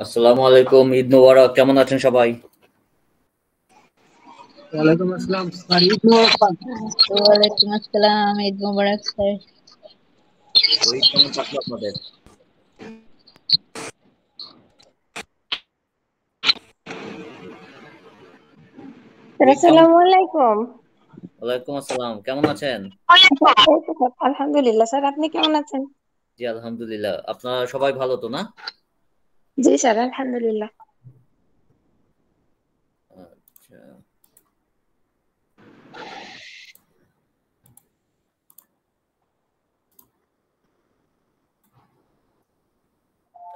আসসালামু আলাইকুম ঈদ মোবারক কেমন আছেন সবাই আসসালামু আলাইকুম ওয়ালাইকুম আসসালাম কেমন আছেন আলহামদুলিল্লাহ স্যার আপনি কেমন আছেন জি আলহামদুলিল্লাহ আপনারা সবাই ভালো তো না دي شغال الحمد لله اوكي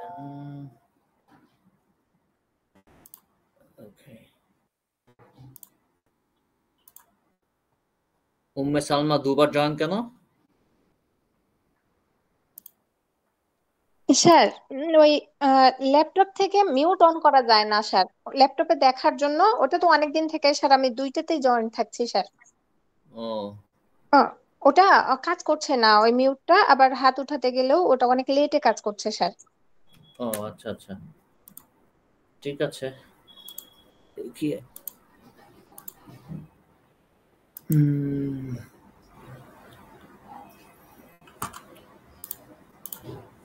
آه. اوكي উম্মে সালমা দুবার জয়েন কেন স্যার ওই ল্যাপটপ থেকে মিউট অন করা যায় না স্যার ল্যাপটপে দেখার জন্য ওটা তো অনেক দিন থেকে স্যার আমি দুইটাতেই জয়েন থাকছি স্যার ওটা কাজ করছে না ওই মিউটটা আবার হাত উঠাতে গেলেও ওটা অনেক লেটে কাজ করছে স্যার ও আচ্ছা আচ্ছা ঠিক আছে কি হুম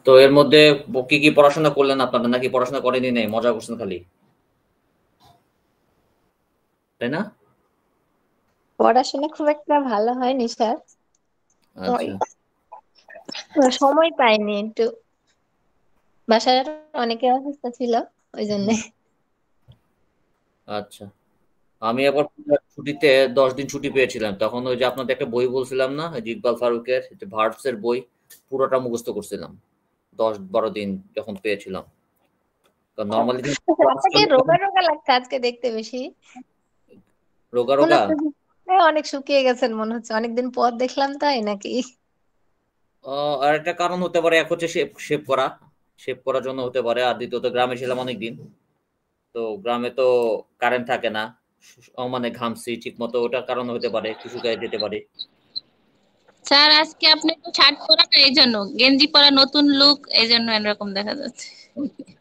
তো এর মধ্যে কি কি পড়াশোনা করলেন আপনারা নাকি পড়াশোনা করেনি নেই মজা করছেন খালি তাই না পড়াশোনা খুব একটা ভালো হয়নি স্যার আচ্ছা। সময় পাইনি একটু বাসার অনেকে অসুস্থ ছিল ওই জন্য আচ্ছা আমি একবার ছুটিতে দশ দিন ছুটি পেয়েছিলাম তখন ওই যে আপনাদের একটা বই বলছিলাম না জিকবাল ফারুকের ভার্বস এর বই পুরোটা মুখস্থ করছিলাম দশ বারো দিন যখন পেয়েছিলাম হ্যাঁ। নর্মালি রোগা রোগা লাগছে আজকে দেখতে বেশি রোগা রোগা হ্যাঁ, অনেক শুকিয়ে গেছেন মনে হচ্ছে অনেকদিন পর দেখলাম তাই নাকি আর একটা কারণ হতে পারে এক হচ্ছে শেপ শেপ করা শেপ করার জন্য হতে পারে আর দ্বিতীয়ত গ্রামে ছিলাম অনেকদিন তো গ্রামে তো কারেন্ট থাকে না মানে ঘামছি ঠিক মতো ওটার কারণ হতে পারে কিছু গায়ে যেতে পারে স্যার আজকে আপনি একটু শার্ট পরা না এই জন্য গেঞ্জি পরা নতুন লুক এই জন্য এরকম দেখা যাচ্ছে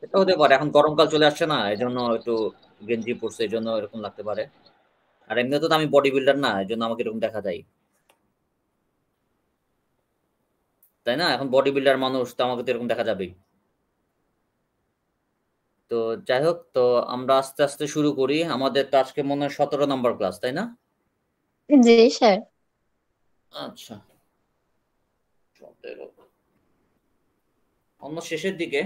এটা হতে পারে এখন গরমকাল চলে আসছে না এই জন্য একটু গেঞ্জি পরছে এই জন্য এরকম লাগতে পারে আর এমনি তো আমি বডি বিল্ডার না এই জন্য আমাকে এরকম দেখা যায় তাই না এখন বডি বিল্ডার মানুষ তো আমাকে তো এরকম দেখা যাবেই তো যাই হোক তো আমরা আস্তে আস্তে শুরু করি আমাদের তো আজকে মনে হয় সতেরো নম্বর ক্লাস তাই না জি স্যার আচ্ছা অন্য শেষের দিকে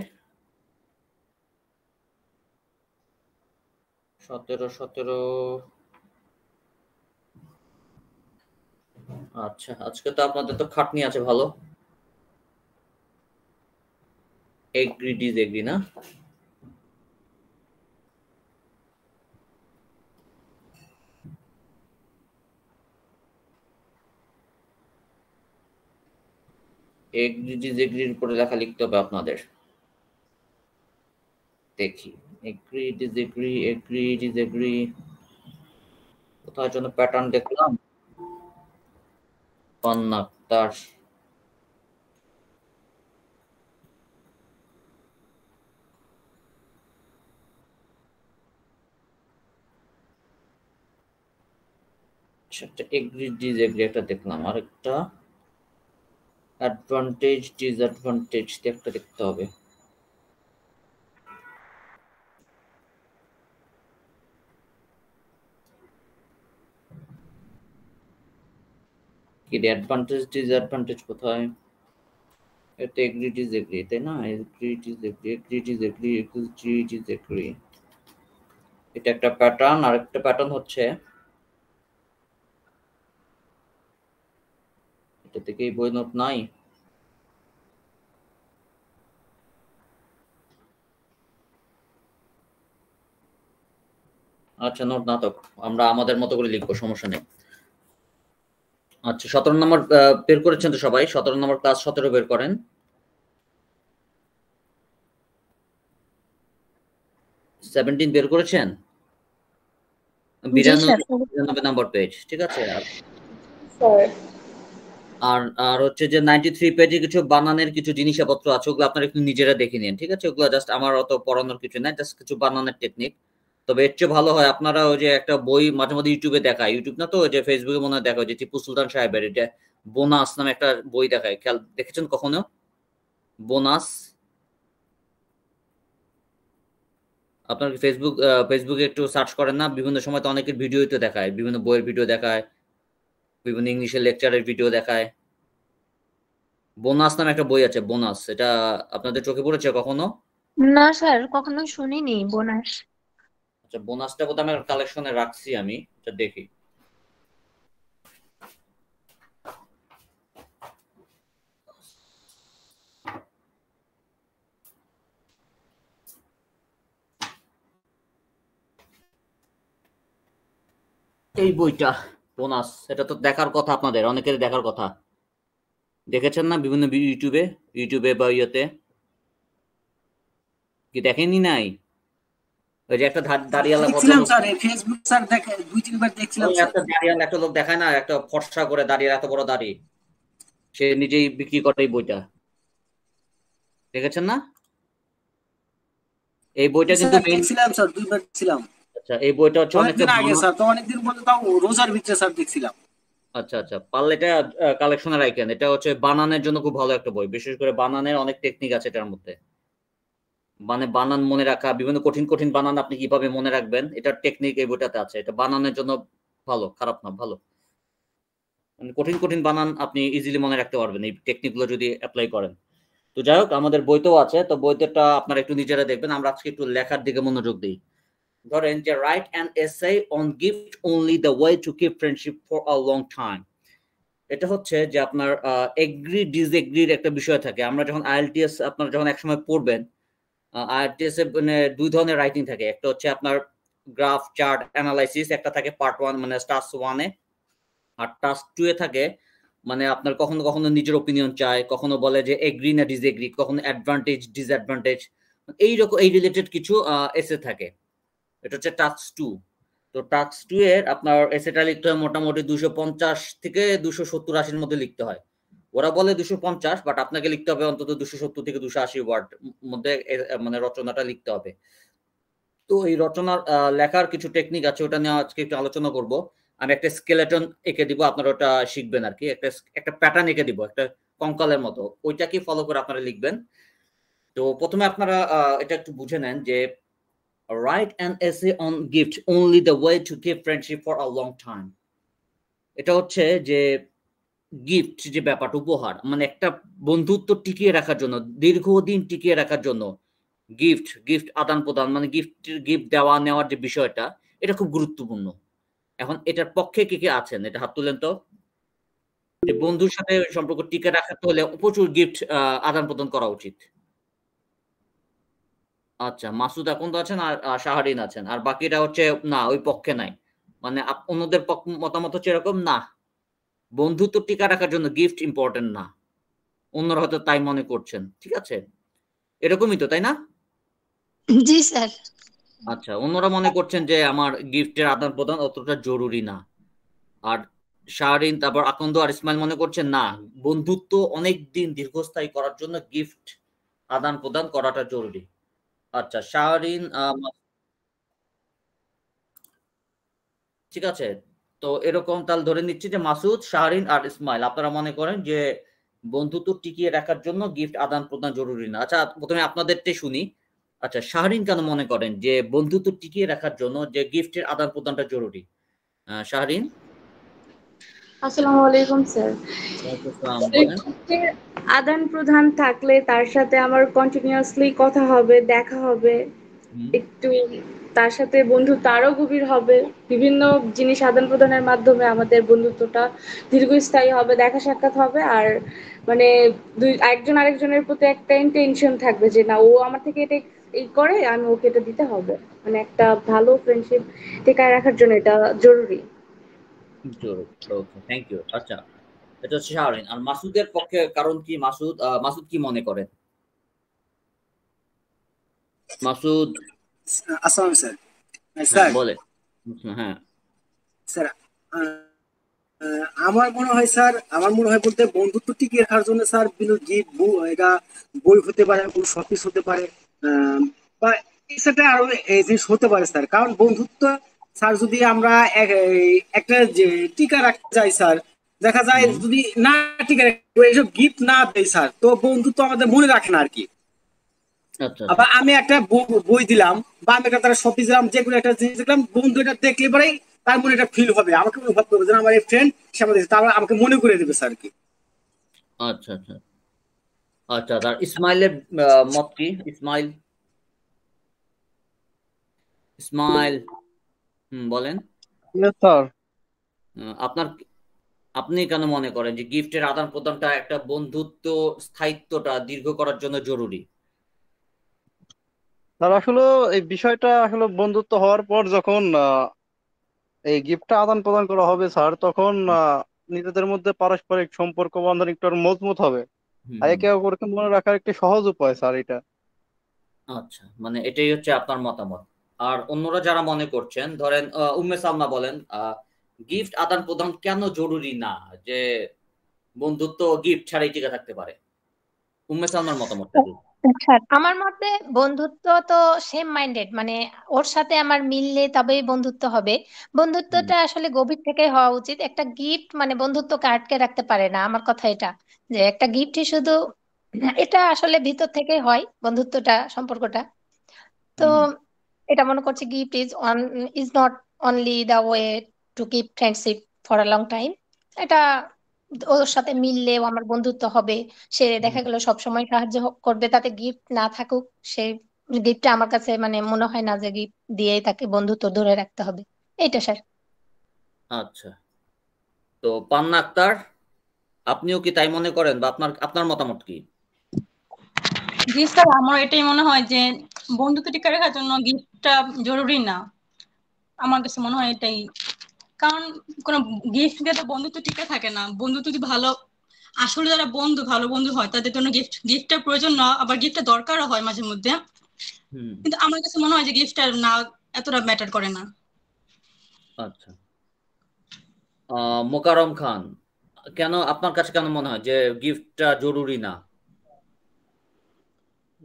সতেরো সতেরো আচ্ছা আজকে তো আপনাদের তো খাটনি আছে ভালো এগ্রি ডিজ এগ্রি না এগ্রি ডিসএগ্রির উপরে লেখা লিখতে হবে আপনাদের দেখি এগ্রি ডিসএগ্রি এগ্রি ডিসএগ্রি কোথায় জন্য প্যাটার্ন দেখলাম কন্যাক আচ্ছা, একটা এগ্রি ডিসএগ্রি একটা দেখলাম আর একটা অ্যাডভান্টেজ ডিসঅ্যাডভান্টেজ একটা দেখতে হবে কি অ্যাডভান্টেজ ডিসঅ্যাডভান্টেজ কোথায় এটা এগ্রি ডিসএগ্রি তাই না agree disagree agree disagree agree disagree এটা একটা প্যাটার্ন আর একটা প্যাটার্ন হচ্ছে Tetikai boyunot নাই আচ্ছা নোট নাটক আমরা আমাদের মতো করে লিখবো সমস্যা নেই আচ্ছা সতেরো নম্বর বের করেছেন তো সবাই সতেরো নম্বর ক্লাস সতেরো বের করেন সেভেন্টিন বের করেছেন বিরানব্বই নম্বর পেজ ঠিক আছে আর আর হচ্ছে যে নাইনটি থ্রি পেজে কিছু বানানের কিছু জিনিসপত্র আছে ওগুলো আপনারা একটু নিজেরা দেখে নিন ঠিক আছে ওগুলো জাস্ট আমার অত পড়ানোর কিছু নাই জাস্ট কিছু বানানের টেকনিক তবে এর চেয়ে ভালো হয় আপনারা ওই যে একটা বই মাঝে মধ্যে ইউটিউবে দেখায় ইউটিউব না তো ওই যে ফেসবুকে মনে হয় দেখা যে টিপু সুলতান সাহেবের এটা বোনাস নামে একটা বই দেখায় খেয়াল দেখেছেন কখনো বোনাস আপনার ফেসবুক ফেসবুকে একটু সার্চ করেন না বিভিন্ন সময় তো অনেকের ভিডিওই তো দেখায় বিভিন্ন বইয়ের ভিডিও দেখায় বিভিন্ন ইংলিশের লেকচারের ভিডিও দেখায় বোনাস নামে একটা বই আছে বোনাস এটা আপনাদের চোখে পড়েছে কখনো না স্যার কখনো শুনিনি বোনাস আচ্ছা বোনাসটা কোথাও আমি কালেকশনে রাখছি আমি এটা দেখি এই বইটা বোনাস এটা তো দেখার কথা আপনাদের অনেকের দেখার কথা দেখেছেন না বিভিন্ন ইউটিউবে ইউটিউবে বা ইয়েতে কি দেখেনি নাই ওই যে একটা দাঁড়িয়ালা একটা লোক দেখায় না একটা ফর্সা করে দাঁড়িয়ে এত বড় দাড়ি সে নিজেই বিক্রি করে এই বইটা দেখেছেন না এই বইটা কিন্তু দেখছিলাম স্যার দুইবার দেখছিলাম আচ্ছা এই বইটা হচ্ছে অনেকদিন আগে স্যার তো অনেকদিন বলতে তাও রোজার ভিতরে স্যার দেখছিলাম আচ্ছা আচ্ছা পারলে এটা কালেকশনে রাখেন এটা হচ্ছে বানানের জন্য খুব ভালো একটা বই বিশেষ করে বানানের অনেক টেকনিক আছে এটার মধ্যে মানে বানান মনে রাখা বিভিন্ন কঠিন কঠিন বানান আপনি কিভাবে মনে রাখবেন এটার টেকনিক এই বইটাতে আছে এটা বানানের জন্য ভালো খারাপ না ভালো মানে কঠিন কঠিন বানান আপনি ইজিলি মনে রাখতে পারবেন এই টেকনিকগুলো যদি অ্যাপ্লাই করেন তো যাই হোক আমাদের বই তো আছে তো বইতেটা আপনারা একটু নিজেরা দেখবেন আমরা আজকে একটু লেখার দিকে মনোযোগ দিই ধরেন যে write an essay on gift only the way to keep friendship for a long time এটা হচ্ছে যে আপনার এগ্রি ডিসএগ্রির একটা বিষয় থাকে আমরা যখন আইএলটিএস আপনার যখন একসময় পড়বেন আইএলটিএস এ মানে দুই ধরনের রাইটিং থাকে একটা হচ্ছে আপনার গ্রাফ চার্ট অ্যানালাইসিস একটা থাকে পার্ট ওয়ান মানে টাস্ক ওয়ানে আর টাস্ক টু এ থাকে মানে আপনার কখনো কখনো নিজের ওপিনিয়ন চায় কখনো বলে যে এগ্রি না ডিসএগ্রি কখনো অ্যাডভান্টেজ ডিসঅ্যাডভান্টেজ এইরকম এই রিলেটেড কিছু এসে থাকে এটা হচ্ছে টাস্ক টু তো টাস্ক টু এর আপনার এসেটা লিখতে হয় মোটামুটি দুশো পঞ্চাশ থেকে দুশো সত্তর আশির মধ্যে লিখতে হয় ওরা বলে দুশো পঞ্চাশ বাট আপনাকে লিখতে হবে অন্তত দুশো সত্তর থেকে দুশো আশি ওয়ার্ড মধ্যে মানে রচনাটা লিখতে হবে তো এই রচনার লেখার কিছু টেকনিক আছে ওটা নিয়ে আজকে একটু আলোচনা করব আমি একটা স্কেলেটন এঁকে দিব আপনারা ওটা শিখবেন আর কি একটা একটা প্যাটার্ন এঁকে দিব একটা কঙ্কালের মতো ওইটাকে ফলো করে আপনারা লিখবেন তো প্রথমে আপনারা এটা একটু বুঝে নেন যে write an essay on gift only the way to keep friendship for a long time এটা হচ্ছে যে গিফট যে ব্যাপারটা উপহার মানে একটা বন্ধুত্ব টিকিয়ে রাখার জন্য দীর্ঘদিন টিকিয়ে রাখার জন্য গিফট গিফট আদান প্রদান মানে গিফটের গিফট দেওয়া নেওয়ার যে বিষয়টা এটা খুব গুরুত্বপূর্ণ এখন এটার পক্ষে কে কে আছেন এটা হাত তুলেন তো বন্ধুর সাথে সম্পর্ক টিকে রাখতে হলে প্রচুর গিফট আদান প্রদান করা উচিত আচ্ছা মাসুদ এখন তো আছেন আর শাহরিন আছেন আর বাকিটা হচ্ছে না ওই পক্ষে নাই মানে অন্যদের মতামত হচ্ছে এরকম না বন্ধুত্ব টিকা রাখার জন্য গিফট ইম্পর্টেন্ট না অন্যরা হয়তো তাই মনে করছেন ঠিক আছে এরকমই তো তাই না জি স্যার আচ্ছা অন্যরা মনে করছেন যে আমার গিফটের আদান প্রদান অতটা জরুরি না আর শাহরিন তারপর আকন্দ আর ইসমাইল মনে করছেন না বন্ধুত্ব অনেক দিন দীর্ঘস্থায়ী করার জন্য গিফট আদান প্রদান করাটা জরুরি আচ্ছা শাহরিন ঠিক আছে তো এরকম তাহলে ধরে নিচ্ছি যে মাসুদ শাহরিন আর ইসমাইল আপনারা মনে করেন যে বন্ধুত্ব টিকিয়ে রাখার জন্য গিফট আদান প্রদান জরুরি না আচ্ছা প্রথমে আপনাদেরটাই শুনি আচ্ছা শাহরিন কেন মনে করেন যে বন্ধুত্ব টিকিয়ে রাখার জন্য যে গিফটের আদান প্রদানটা জরুরি শাহরিন আসসালামু আলাইকুম স্যার আদান প্রদান থাকলে তার সাথে আমার কন্টিনিউয়াসলি কথা হবে দেখা হবে একটু তার সাথে বন্ধুত্ব আরো গভীর হবে বিভিন্ন জিনিস আদান প্রদানের মাধ্যমে আমাদের বন্ধুত্বটা দীর্ঘস্থায়ী হবে দেখা সাক্ষাৎ হবে আর মানে দুই একজন আরেকজনের প্রতি একটা ইন্টেনশন থাকবে যে না ও আমার থেকে এটা এই করে আমি ওকে এটা দিতে হবে মানে একটা ভালো ফ্রেন্ডশিপ টেকায় রাখার জন্য এটা জরুরি থ্যাংক ইউ আচ্ছা এটা হচ্ছে শাহরিন আর মাসুদের পক্ষে কারণ কি মাসুদ মাসুদ কি মনে করেন মাসুদ আসসালাম স্যার বলে হ্যাঁ স্যার হ্যাঁ, হ্যাঁ। আমার মনে হয় স্যার আমার মনে হয় বলতে বন্ধুত্ব টিকিয়ে রাখার জন্য স্যার বিভিন্ন জীব এটা বই হতে পারে কোনো শপিস হতে পারে বা সেটা আরো জিনিস হতে পারে স্যার কারণ বন্ধুত্ব স্যার যদি আমরা একটা টিকা রাখতে যাই স্যার দেখা যায় যদি না টিকা এইসব গিফট না দেয় স্যার তো বন্ধু তো আমাদের মনে রাখে না আর কি আচ্ছা, আচ্ছা। আবার আমি একটা বই দিলাম বা আমি একটা তারা দিলাম যে কোনো একটা জিনিস দেখলাম বন্ধু এটা দেখলে পরে তার মনে এটা ফিল হবে আমাকে অনুভব করবে যেন আমার এই ফ্রেন্ড সে আমাদের তারা আমাকে মনে করে দেবে স্যার কি আচ্ছা আচ্ছা আচ্ছা তার ইসমাইলের মত কি ইসমাইল ইসমাইল বলেন স্যার আপনার আপনি কেন মনে করেন যে গিফটের আদান প্রদানটা একটা বন্ধুত্ব স্থায়িত্বটা দীর্ঘ করার জন্য জরুরি স্যার আসলে এই বিষয়টা আসলে বন্ধুত্ব হওয়ার পর যখন এই গিফটটা আদান প্রদান করা হবে স্যার তখন নিজেদের মধ্যে পারস্পরিক সম্পর্ক বন্ধন একটু মজবুত হবে আর একে অপরকে মনে রাখার একটি সহজ উপায় স্যার এটা আচ্ছা মানে এটাই হচ্ছে আপনার মতামত আর অন্যরা যারা মনে করছেন ধরেন উম্মে সালমা বলেন গিফট আদান প্রদান কেন জরুরি না যে বন্ধুত্ব গিফট ছাড়াই টিকে থাকতে পারে উম্মে সালমার মতামত আচ্ছা, আমার মতে বন্ধুত্ব তো সেম মাইন্ডেড মানে ওর সাথে আমার মিললে তবেই বন্ধুত্ব হবে বন্ধুত্বটা আসলে গভীর থেকে হওয়া উচিত একটা গিফট মানে বন্ধুত্বকে আটকে রাখতে পারে না আমার কথা এটা যে একটা গিফটই শুধু এটা আসলে ভিতর থেকে হয় বন্ধুত্বটা সম্পর্কটা তো এটা মনে করছে gift is on is not only the way to keep friendship for a long time এটা ওর সাথে মিললেও আমার বন্ধুত্ব হবে সে দেখা গেল সবসময় সাহায্য করবে তাতে গিফট না থাকুক সে গিফটটা আমার কাছে মানে মনে হয় না যে গিফট দিয়ে তাকে বন্ধুত্ব ধরে রাখতে হবে এটা স্যার আচ্ছা তো পান্না আক্তার আপনিও কি তাই মনে করেন বা আপনার আপনার মতামত কি জি স্যার আমার এটাই মনে হয় যে বন্ধুত্ব তৈরি রাখার জন্য গিফটটা জরুরি না আমার কাছে মনে হয় এটাই কারণ কোন গিফট দিয়ে তো বন্ধুত্ব টিকে থাকে না বন্ধু যদি ভালো আসলে যারা বন্ধু ভালো বন্ধু হয় তাদের জন্য গিফট গিফটের প্রয়োজন না আবার গিফটটা দরকারও হয় মাঝে মধ্যে কিন্তু আমার কাছে মনে হয় যে গিফটটা না এতটা ম্যাটার করে না আচ্ছা মোকারম খান কেন আপনার কাছে কেন মনে হয় যে গিফটটা জরুরি না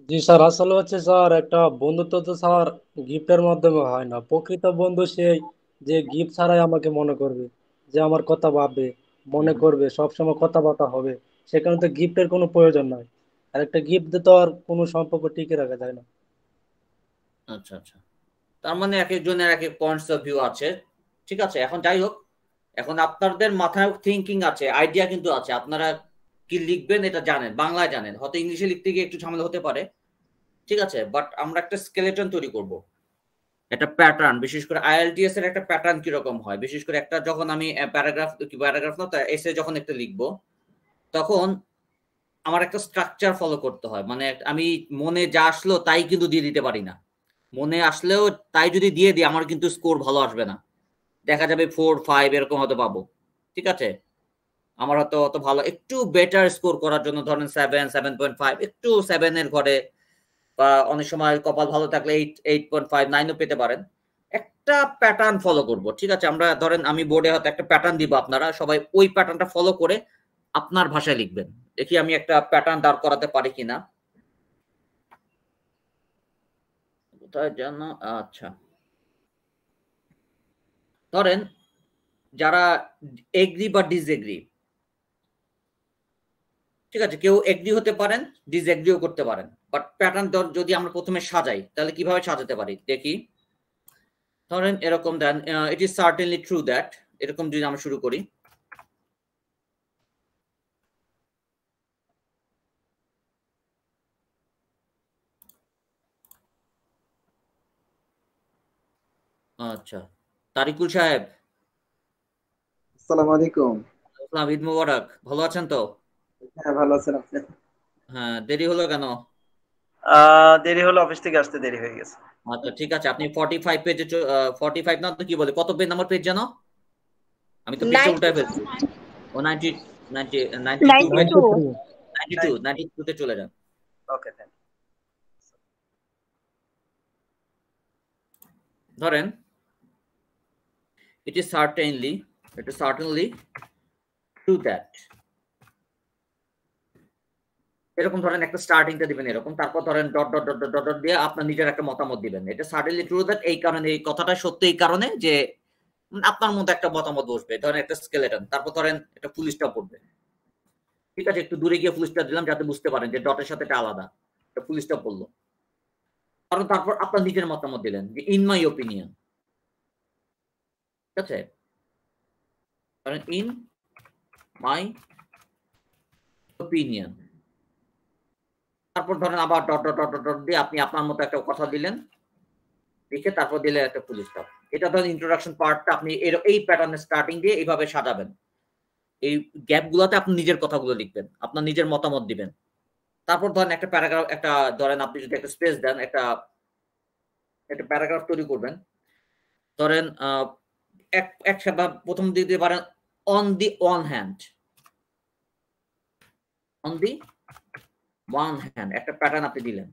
জি স্যার আসলে হচ্ছে স্যার একটা বন্ধুত্ব তো স্যার গিফটের মাধ্যমে হয় না প্রকৃত বন্ধু সেই যে গিফট ছাড়াই আমাকে মনে করবে যে আমার কথা ভাববে মনে করবে সবসময় কথাবার্তা হবে সেখানে তো গিফটের কোনো প্রয়োজন নাই আর একটা গিফট তো আর কোনো সম্পর্ক টিকে রাখা যায় না আচ্ছা আচ্ছা তার মানে এক একজনের এক এক পয়েন্টস অফ ভিউ আছে ঠিক আছে এখন যাই হোক এখন আপনাদের মাথায় থিঙ্কিং আছে আইডিয়া কিন্তু আছে আপনারা কি লিখবেন এটা জানেন বাংলায় জানেন হয়তো ইংলিশে লিখতে গিয়ে একটু ঝামেলা হতে পারে ঠিক আছে বাট আমরা একটা স্কেলেটন তৈরি করব একটা প্যাটার্ন বিশেষ করে আইএলটিএস এর একটা প্যাটার্ন কিরকম হয় বিশেষ করে একটা যখন আমি প্যারাগ্রাফ কি প্যারাগ্রাফ না এসে যখন একটা লিখবো তখন আমার একটা স্ট্রাকচার ফলো করতে হয় মানে আমি মনে যা আসলো তাই কিন্তু দিয়ে দিতে পারি না মনে আসলেও তাই যদি দিয়ে দিই আমার কিন্তু স্কোর ভালো আসবে না দেখা যাবে ফোর ফাইভ এরকম হয়তো পাবো ঠিক আছে আমার হয়তো অত ভালো একটু বেটার স্কোর করার জন্য ধরেন সেভেন সেভেন পয়েন্ট ফাইভ একটু সেভেনের ঘরে বা অনেক সময় কপাল ভালো থাকলে এইট এইট পয়েন্ট ফাইভ নাইনও পেতে পারেন একটা প্যাটার্ন ফলো করব ঠিক আছে আমরা ধরেন আমি বোর্ডে হয়তো একটা প্যাটার্ন দিব আপনারা সবাই ওই প্যাটার্নটা ফলো করে আপনার ভাষায় লিখবেন দেখি আমি একটা প্যাটার্ন দাঁড় করাতে পারি কিনা কোথায় যেন আচ্ছা ধরেন যারা এগ্রি বা ডিসএগ্রি ঠিক আছে কেউ এগ্রি হতে পারেন এগ্রিও করতে পারেন বাট প্যাটার্ন ধর যদি আমরা প্রথমে সাজাই তাহলে কিভাবে সাজাতে পারি দেখি ধরেন এরকম then it is certainly true that এরকম যদি আমরা শুরু করি আচ্ছা তারিকুল সাহেব আসসালামু আলাইকুম আসসালাম ঈদ ভালো আছেন তো হ্যাঁ, হ্যাঁ দেরি হলো কেন দেরি হলো অফিস থেকে আসতে দেরি হয়ে গেছে আচ্ছা ঠিক আছে আপনি 45 পেজে 45 না তো কি বলে কত পেজ নাম্বার পেজ জানো আমি তো পেজ উল্টায় ও 90 90 92 চলে যান ওকে ধরেন it is certainly it is certainly true that এরকম ধরেন একটা স্টার্টিংটা দিবেন এরকম তারপর ধরেন dot dot dot dot dot দিয়ে আপনার নিজের একটা মতামত দিবেন এটা সার্টেনলি ট্রু দ্যাট এই কারণে এই কথাটা সত্যি এই কারণে যে আপনার মধ্যে একটা মতামত বসবে ধরেন একটা স্কেলেটন তারপর ধরেন একটা পুলিশটা পড়বে ঠিক আছে একটু দূরে গিয়ে পুলিশটা দিলাম যাতে বুঝতে পারেন যে ডটের সাথে এটা আলাদা এটা পুলিশটা পড়লো কারণ তারপর আপনার নিজের মতামত দিলেন যে ইন মাই ওপিনিয়ন ঠিক আছে কারণ ইন মাই ওপিনিয়ন তারপর ধরেন আবার ডট ডট ডট ডট দিয়ে আপনি আপনার মতো একটা কথা দিলেন লিখে তারপর দিলেন একটা ফুল স্টপ এটা ধরেন ইন্ট্রোডাকশন পার্টটা আপনি এর এই প্যাটার্নের স্টার্টিং দিয়ে এইভাবে সাজাবেন এই গ্যাপগুলোতে আপনি নিজের কথাগুলো লিখবেন আপনার নিজের মতামত দিবেন তারপর ধরেন একটা প্যারাগ্রাফ একটা ধরেন আপনি যদি একটা স্পেস দেন একটা একটা প্যারাগ্রাফ তৈরি করবেন ধরেন এক এক প্রথম দিতে পারেন on the on hand on the one hand একটা প্যাটার্ন আপনি দিলেন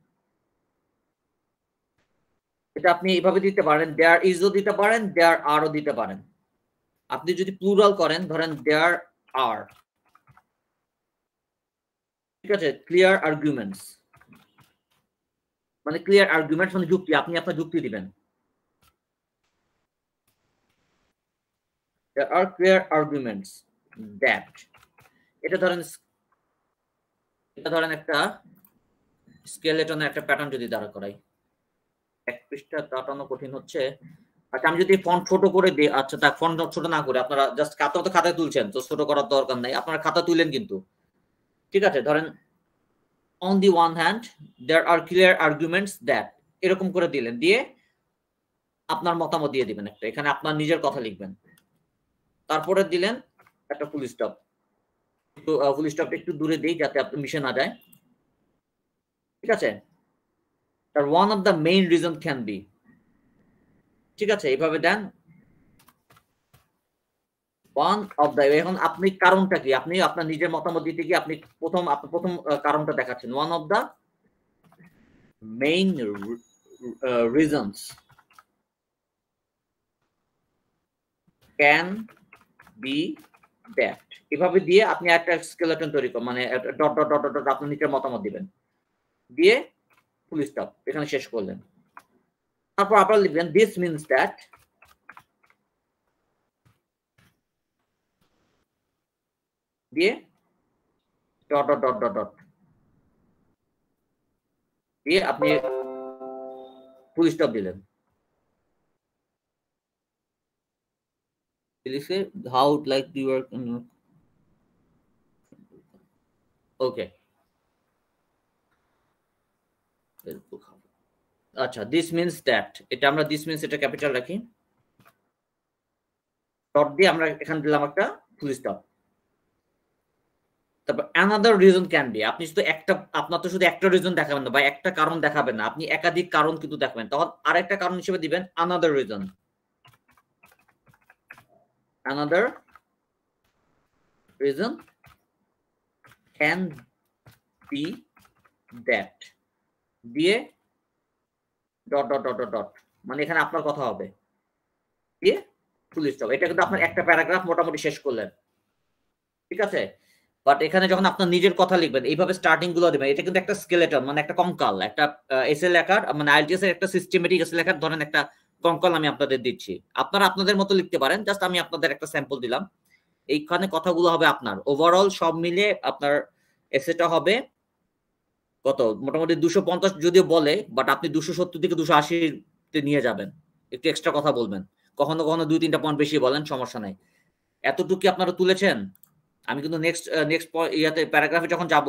এটা আপনি এইভাবে দিতে পারেন দেয়ার ইজও দিতে পারেন দেয়ার আরও দিতে পারেন আপনি যদি প্লুরাল করেন ধরেন দেয়ার আর ঠিক আছে ক্লিয়ার আর্গুমেন্টস মানে ক্লিয়ার আর্গুমেন্টস মানে যুক্তি আপনি আপনার যুক্তি দিবেন there are clear arguments that এটা ধরেন এটা ধরেন একটা স্কেলেটনের একটা প্যাটার্ন যদি দাঁড় করাই এক পৃষ্ঠা কাটানো কঠিন হচ্ছে আচ্ছা আমি যদি ফন্ট ছোট করে দিই আচ্ছা তা ফন্ট ছোট না করে আপনারা জাস্ট খাতা তো খাতায় তুলছেন তো ছোট করার দরকার নাই আপনারা খাতা তুলেন কিন্তু ঠিক আছে ধরেন on the one hand there are clear arguments that এরকম করে দিলেন দিয়ে আপনার মতামত দিয়ে দিবেন একটা এখানে আপনার নিজের কথা লিখবেন তারপরে দিলেন একটা ফুল স্টপ একটু ফুল একটু দূরে দিই যাতে আপনি মিশে না যায় ঠিক আছে তার one of the main reason can be ঠিক আছে এইভাবে দেন ওয়ান অফ দ্য এখন আপনি কারণটা কি আপনি আপনার নিজের মতামত দিতে গিয়ে আপনি প্রথম আপনি প্রথম কারণটা দেখাচ্ছেন one of the main reasons can be that এভাবে দিয়ে আপনি একটা স্কেলেটন তৈরি করেন মানে ডট ডট ডট ডট আপনি নিজের মতামত দিবেন দিয়ে ফুল স্টপ এখানে শেষ করলেন তারপর আপনারা লিখবেন দিস মিনস দ্যাট দিয়ে dot dot dot dot dot দিয়ে আপনি ফুল স্টপ দিলেন how would like to work on your Okay. আচ্ছা দিস মিনস দ্যাট এটা আমরা দিস মিনস এটা ক্যাপিটাল রাখি ডট দিয়ে আমরা এখানে দিলাম একটা ফুল স্টপ তারপর অ্যানাদার রিজন ক্যান বি আপনি শুধু একটা আপনার তো শুধু একটা রিজন দেখাবেন না বা একটা কারণ দেখাবেন না আপনি একাধিক কারণ কিন্তু দেখাবেন তখন আরেকটা কারণ হিসেবে দিবেন another reason another reason can be that দিয়ে ডট ডট ডট ডট মানে এখানে আপনার কথা হবে দিয়ে ফুল স্টপ এটা কিন্তু আপনার একটা প্যারাগ্রাফ মোটামুটি শেষ করলেন ঠিক আছে বাট এখানে যখন আপনার নিজের কথা লিখবেন এইভাবে স্টার্টিং গুলো দেবেন এটা কিন্তু একটা স্কেলেটন মানে একটা কঙ্কাল একটা এসএ লেখার মানে আইএলটিএস এর একটা সিস্টেমেটিক এসএ লেখার ধরেন একটা কঙ্কাল আমি আপনাদের দিচ্ছি আপনারা আপনাদের মতো লিখতে পারেন জাস্ট আমি আপনাদের একটা স্যাম্পল দিলাম এইখানে কথাগুলো হবে আপনার ওভারঅল সব মিলে আপনার এসেটা হবে কত মোটামুটি দুশো পঞ্চাশ যদিও বলে বাট আপনি দুশো সত্তর থেকে দুশো আশিতে নিয়ে যাবেন একটু এক্সট্রা কথা বলবেন কখনো কখনো দুই তিনটা পয়েন্ট বেশি বলেন সমস্যা নাই এতটুকু কি আপনারা তুলেছেন আমি কিন্তু নেক্সট নেক্সট ইয়াতে প্যারাগ্রাফে যখন যাব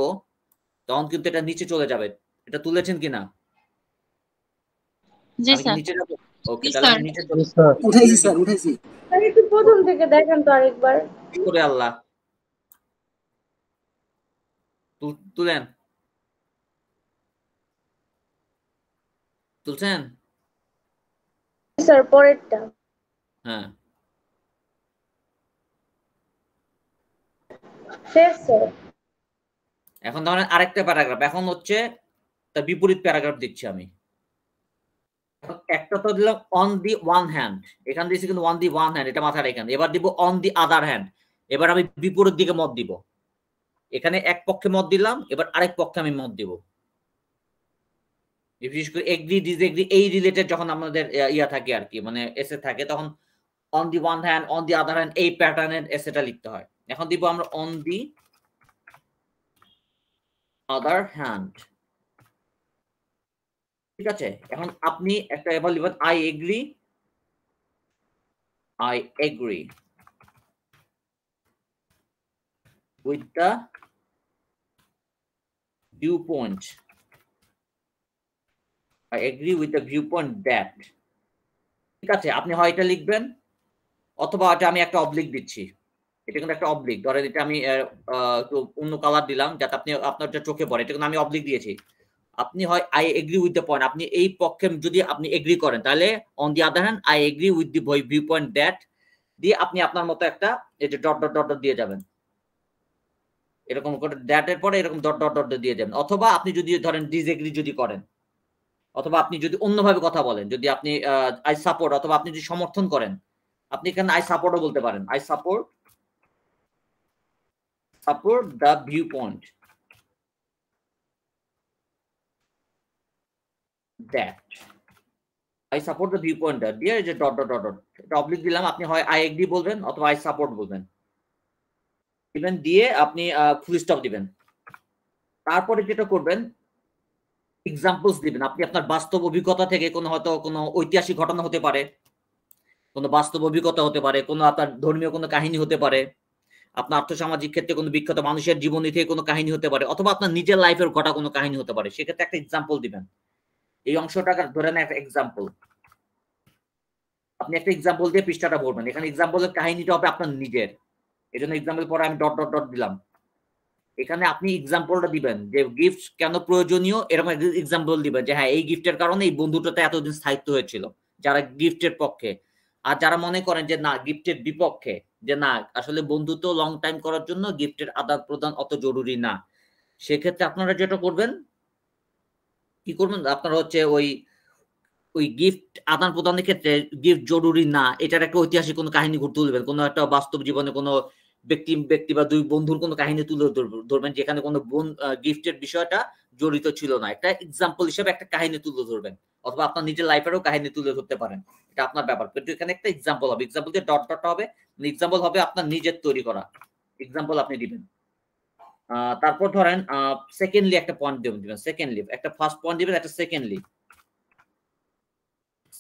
তখন কিন্তু এটা নিচে চলে যাবে এটা তুলেছেন কিনা নিচে যাবো ওকে তাহলে নিচে উঠাইছি স্যার উঠাইছি স্যার একটু প্রথম থেকে দেখেন তো আরেকবার করে আল্লাহ তুলেন তুলছেন স্যার পরেরটা হ্যাঁ এখন ধরেন মানে আরেকটা প্যারাগ্রাফ এখন হচ্ছে তার বিপরীত প্যারাগ্রাফ দিচ্ছি আমি একটা তো দিলাম অন দি ওয়ান হ্যান্ড এখান দিয়েছি কিন্তু অন দি ওয়ান হ্যান্ড এটা মাথায় রেখে এবার দিব অন দি আদার হ্যান্ড এবার আমি বিপরীত দিকে মত দিব এখানে এক পক্ষে মত দিলাম এবার আরেক পক্ষে আমি মত দিব বিশেষ করে এগ্রি ডিসএগ্রি এই রিলেটেড যখন আমাদের ইয়া থাকে আর কি মানে এসে থাকে তখন on the one hand on the other hand এই প্যাটার্নের এসেটা লিখতে হয় এখন দিব আমরা অন দি আদার হ্যান্ড ঠিক আছে এখন আপনি একটা এবার লিখবেন I agree I agree with the view point I agree with the view point that ঠিক আছে আপনি হয় এটা লিখবেন অথবা এটা আমি একটা অবলিক দিচ্ছি এটা কিন্তু একটা অবলিক ধরেন এটা আমি অন্য কালার দিলাম যাতে আপনি আপনার চোখে পড়ে এটা কিন্তু আমি অবলিক দিয়েছি আপনি হয় I agree with the point আপনি এই পক্ষে যদি আপনি এগ্রি করেন তাহলে on the other hand I agree with the view point that দিয়ে আপনি আপনার মতো একটা এই যে ডট ডট ডট ডট দিয়ে যাবেন এরকম করে এর পরে এরকম ডট ডট ডট দিয়ে যাবেন অথবা আপনি যদি ধরেন ডিসএগ্রি যদি করেন অথবা আপনি যদি অন্যভাবে কথা বলেন যদি আপনি আই সাপোর্ট অথবা আপনি যদি সমর্থন করেন আপনি এখানে আই সাপোর্টও বলতে পারেন I support support the view point that I support the view pointer দিয়ে যে ডট ডট ডট ডট এটা অবলিক দিলাম আপনি হয় I এগ্রি বলবেন অথবা আই সাপোর্ট বলবেন দিবেন দিয়ে আপনি ফুল স্টপ দিবেন তারপরে যেটা করবেন এক্সাম্পলস দিবেন আপনি আপনার বাস্তব অভিজ্ঞতা থেকে কোনো হয়তো কোনো ঐতিহাসিক ঘটনা হতে পারে কোনো বাস্তব অভিজ্ঞতা হতে পারে কোনো আপনার ধর্মীয় কোনো কাহিনী হতে পারে আপনার আর্থসামাজিক ক্ষেত্রে কোনো বিখ্যাত মানুষের জীবনী থেকে কোনো কাহিনী হতে পারে অথবা আপনার নিজের লাইফের ঘটা কোনো কাহিনী হতে পারে সেক্ষেত্রে একটা এক্সাম্পল দিবেন এই অংশটা ধরে নেন একটা এক্সাম্পল আপনি একটা এক্সাম্পল দিয়ে পৃষ্ঠাটা ভরবেন এখানে এক্সাম্পলের কাহিনীটা হবে আপনার নিজের এই জন্য এক্সাম্পল পরে আমি ডট ডট ডট দিলাম এখানে আপনি এক্সাম্পলটা দিবেন যে গিফট কেন প্রয়োজনীয় এরকম এক্সাম্পল দিবেন যে হ্যাঁ এই গিফটের কারণে এই বন্ধুটাতে এতদিন স্থায়িত্ব হয়েছিল যারা গিফটের পক্ষে আর যারা মনে করেন যে না গিফটের বিপক্ষে যে না আসলে বন্ধুত্ব লং টাইম করার জন্য গিফটের আদান প্রদান অত জরুরি না সেক্ষেত্রে আপনারা যেটা করবেন কি করবেন আপনারা হচ্ছে ওই ওই গিফট আদান প্রদানের ক্ষেত্রে গিফট জরুরি না এটার একটা ঐতিহাসিক কোনো কাহিনী ঘুরতে তুলবেন কোনো একটা বাস্তব জীবনে কোনো ব্যক্তি ব্যক্তি বা দুই বন্ধুর কোনো কাহিনী তুলে ধরবেন যেখানে কোনো গিফটের বিষয়টা জড়িত ছিল না একটা এক্সাম্পল হিসেবে একটা কাহিনী তুলে ধরবেন অথবা আপনার নিজের লাইফেরও কাহিনী তুলে ধরতে পারেন এটা আপনার ব্যাপার কিন্তু এখানে একটা এক্সাম্পল হবে এক্সাম্পল দিয়ে ডট ডট হবে এক্সাম্পল হবে আপনার নিজের তৈরি করা এক্সাম্পল আপনি দিবেন তারপর ধরেন সেকেন্ডলি একটা পয়েন্ট দিবেন দিবেন সেকেন্ডলি একটা ফার্স্ট পয়েন্ট দিবেন একটা সেকেন্ডলি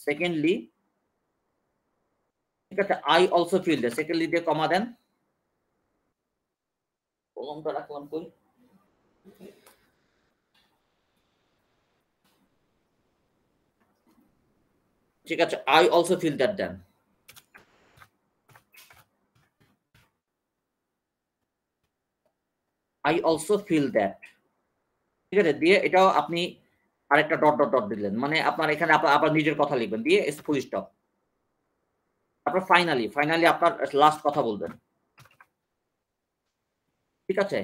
সেকেন্ডলি ঠিক আছে I also feel the secondly দিয়ে কমা দেন কলমটা রাখলাম কই ঠিক আছে I also feel that then I also feel that ঠিক আছে দিয়ে এটাও আপনি আরেকটা ডট ডট ডট দিলেন মানে আপনার এখানে আপনার নিজের কথা লিখবেন দিয়ে ফুল স্টপ তারপর ফাইনালি ফাইনালি আপনার লাস্ট কথা বলবেন ঠিক আছে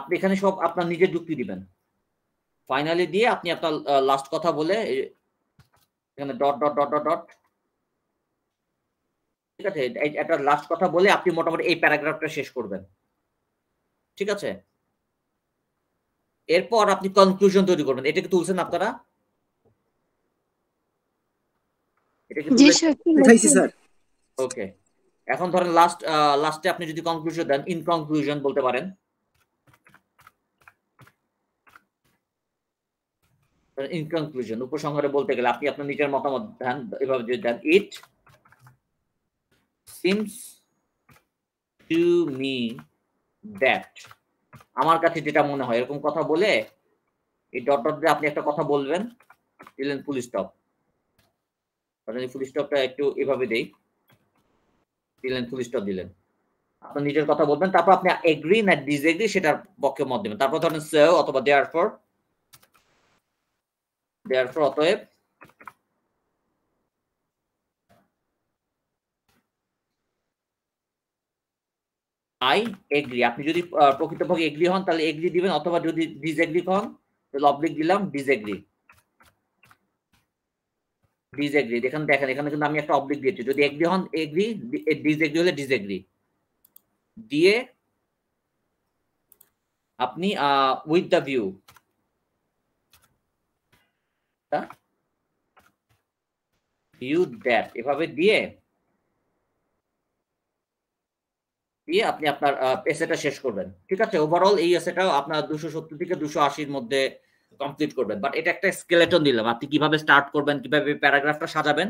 আপনি এখানে সব আপনার নিজের যুক্তি দিবেন ফাইনালি দিয়ে আপনি আপনার লাস্ট কথা বলে এখানে dot dot dot dot dot ঠিক আছে একটা লাস্ট কথা বলে আপনি মোটামুটি এই প্যারাগ্রাফটা শেষ করবেন ঠিক আছে এরপর আপনি কনক্লুশন তৈরি করবেন এটা কি তুলছেন আপনারা ওকে এখন ধরেন লাস্ট লাস্টে আপনি যদি কনক্লুশন দেন ইন বলতে পারেন ইন উপসংহারে বলতে গেলে আপনি আপনার নিজের মতামত দেন এভাবে যদি দেন ইট seems to me that আমার কাছে যেটা মনে হয় এরকম কথা বলে এই ডট দিয়ে আপনি একটা কথা বলবেন দিলেন ফুল স্টপ ফুল স্টপটা একটু এভাবে দেই দিলেন ফুল স্টপ দিলেন আপনি নিজের কথা বলবেন তারপর আপনি এগ্রি না ডিসএগ্রি সেটার পক্ষে মত দেবেন তারপর ধরেন সো অথবা দেয়ার ফর দেয়ার ফর অতএব আই এগ্রি আপনি যদি প্রকৃতপক্ষে এগ্রি হন তাহলে এগ্রি দিবেন অথবা যদি ডিসএগ্রি হন তাহলে অবলিক দিলাম ডিসএগ্রি ডিসএগ্রি এখানে দেখেন এখানে কিন্তু আমি একটা অবলিক দিয়েছি যদি এগ্রি হন এগ্রি ডিসএগ্রি হলে ডিসএগ্রি দিয়ে আপনি with the view view that এভাবে দিয়ে দিয়ে আপনি আপনার এসেটা শেষ করবেন ঠিক আছে ওভারঅল এই এসেটাও আপনার দুশো সত্তর থেকে দুশো আশির মধ্যে কমপ্লিট করবেন বাট এটা একটা স্কেলেটন দিলাম আপনি কিভাবে স্টার্ট করবেন কিভাবে প্যারাগ্রাফটা সাজাবেন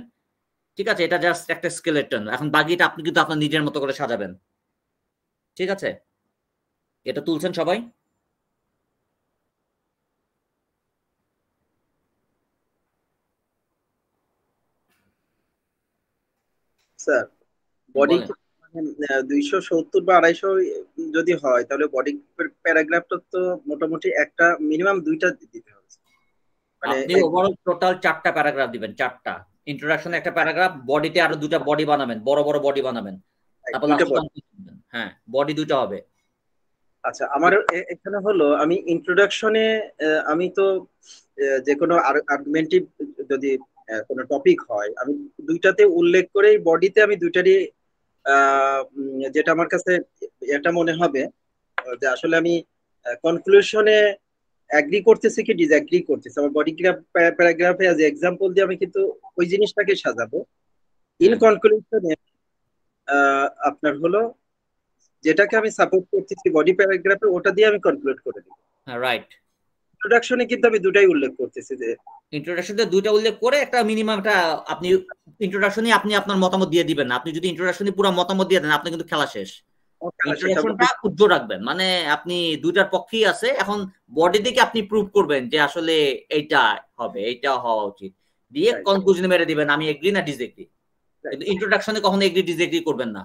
ঠিক আছে এটা জাস্ট একটা স্কেলেটন এখন বাকিটা আপনি কিন্তু আপনার নিজের মতো করে সাজাবেন ঠিক আছে এটা তুলছেন সবাই স্যার বডি দুইশো সত্তর বা আড়াইশো যদি হয় তাহলে বডি প্যারাগ্রাফটা তো মোটামুটি একটা মিনিমাম দুইটা দিতে হবে টোটাল মানে চারটা প্যারাগ্রাফ দিবেন চারটা ইন্ট্রোডাকশন একটা প্যারাগ্রাফ বডিতে আরো দুটা বডি বানাবেন বড় বড় বডি বানাবেন তারপর হ্যাঁ বডি দুটো হবে আচ্ছা আমার এখানে হলো আমি ইন্ট্রোডাকশনে আমি তো যে কোনো আর্গুমেন্টিভ যদি কোনো টপিক হয় আমি দুইটাতে উল্লেখ করে বডিতে আমি দুইটারই যেটা আমার কাছে এটা মনে হবে যে আসলে আমি কনক্লুশনে অ্যাগ্রি করতেছি কি ডিসঅ্যাগ্রি করতেছি আমার বডি প্যারাগ্রাফে অ্যাজ এক্সাম্পল দিয়ে আমি কিন্তু ওই জিনিসটাকে সাজাবো ইন কনক্লুশনে হ্যাঁ। আপনার হলো যেটাকে আমি সাপোর্ট করতেছি বডি প্যারাগ্রাফে ওটা দিয়ে আমি কনক্লুড করে দিই রাইট হ্যাঁ, ইন্ট্রোডাকশনে কিন্তু আমি দুটাই উল্লেখ করতেছি যে ইন্ট্রোডাকশনে দুটা উল্লেখ করে একটা মিনিমাম একটা আপনি ইন্ট্রোডাকশনে আপনি আপনার মতামত দিয়ে দিবেন আপনি যদি ইন্ট্রোডাকশনে পুরো মতামত দিয়ে দেন আপনি কিন্তু খেলা শেষ আচ্ছা। উজ্জ্ব রাখবেন মানে আপনি দুইটার পক্ষেই আছে এখন বডি থেকে আপনি প্রুভ করবেন যে আসলে এইটা হবে এইটা হওয়া উচিত দিয়ে কনক্লুশন মেরে দিবেন আমি এগ্রি না ডিসএগ্রি কিন্তু ইন্ট্রোডাকশনে কখনো এগ্রি ডিসএগ্রি করবেন না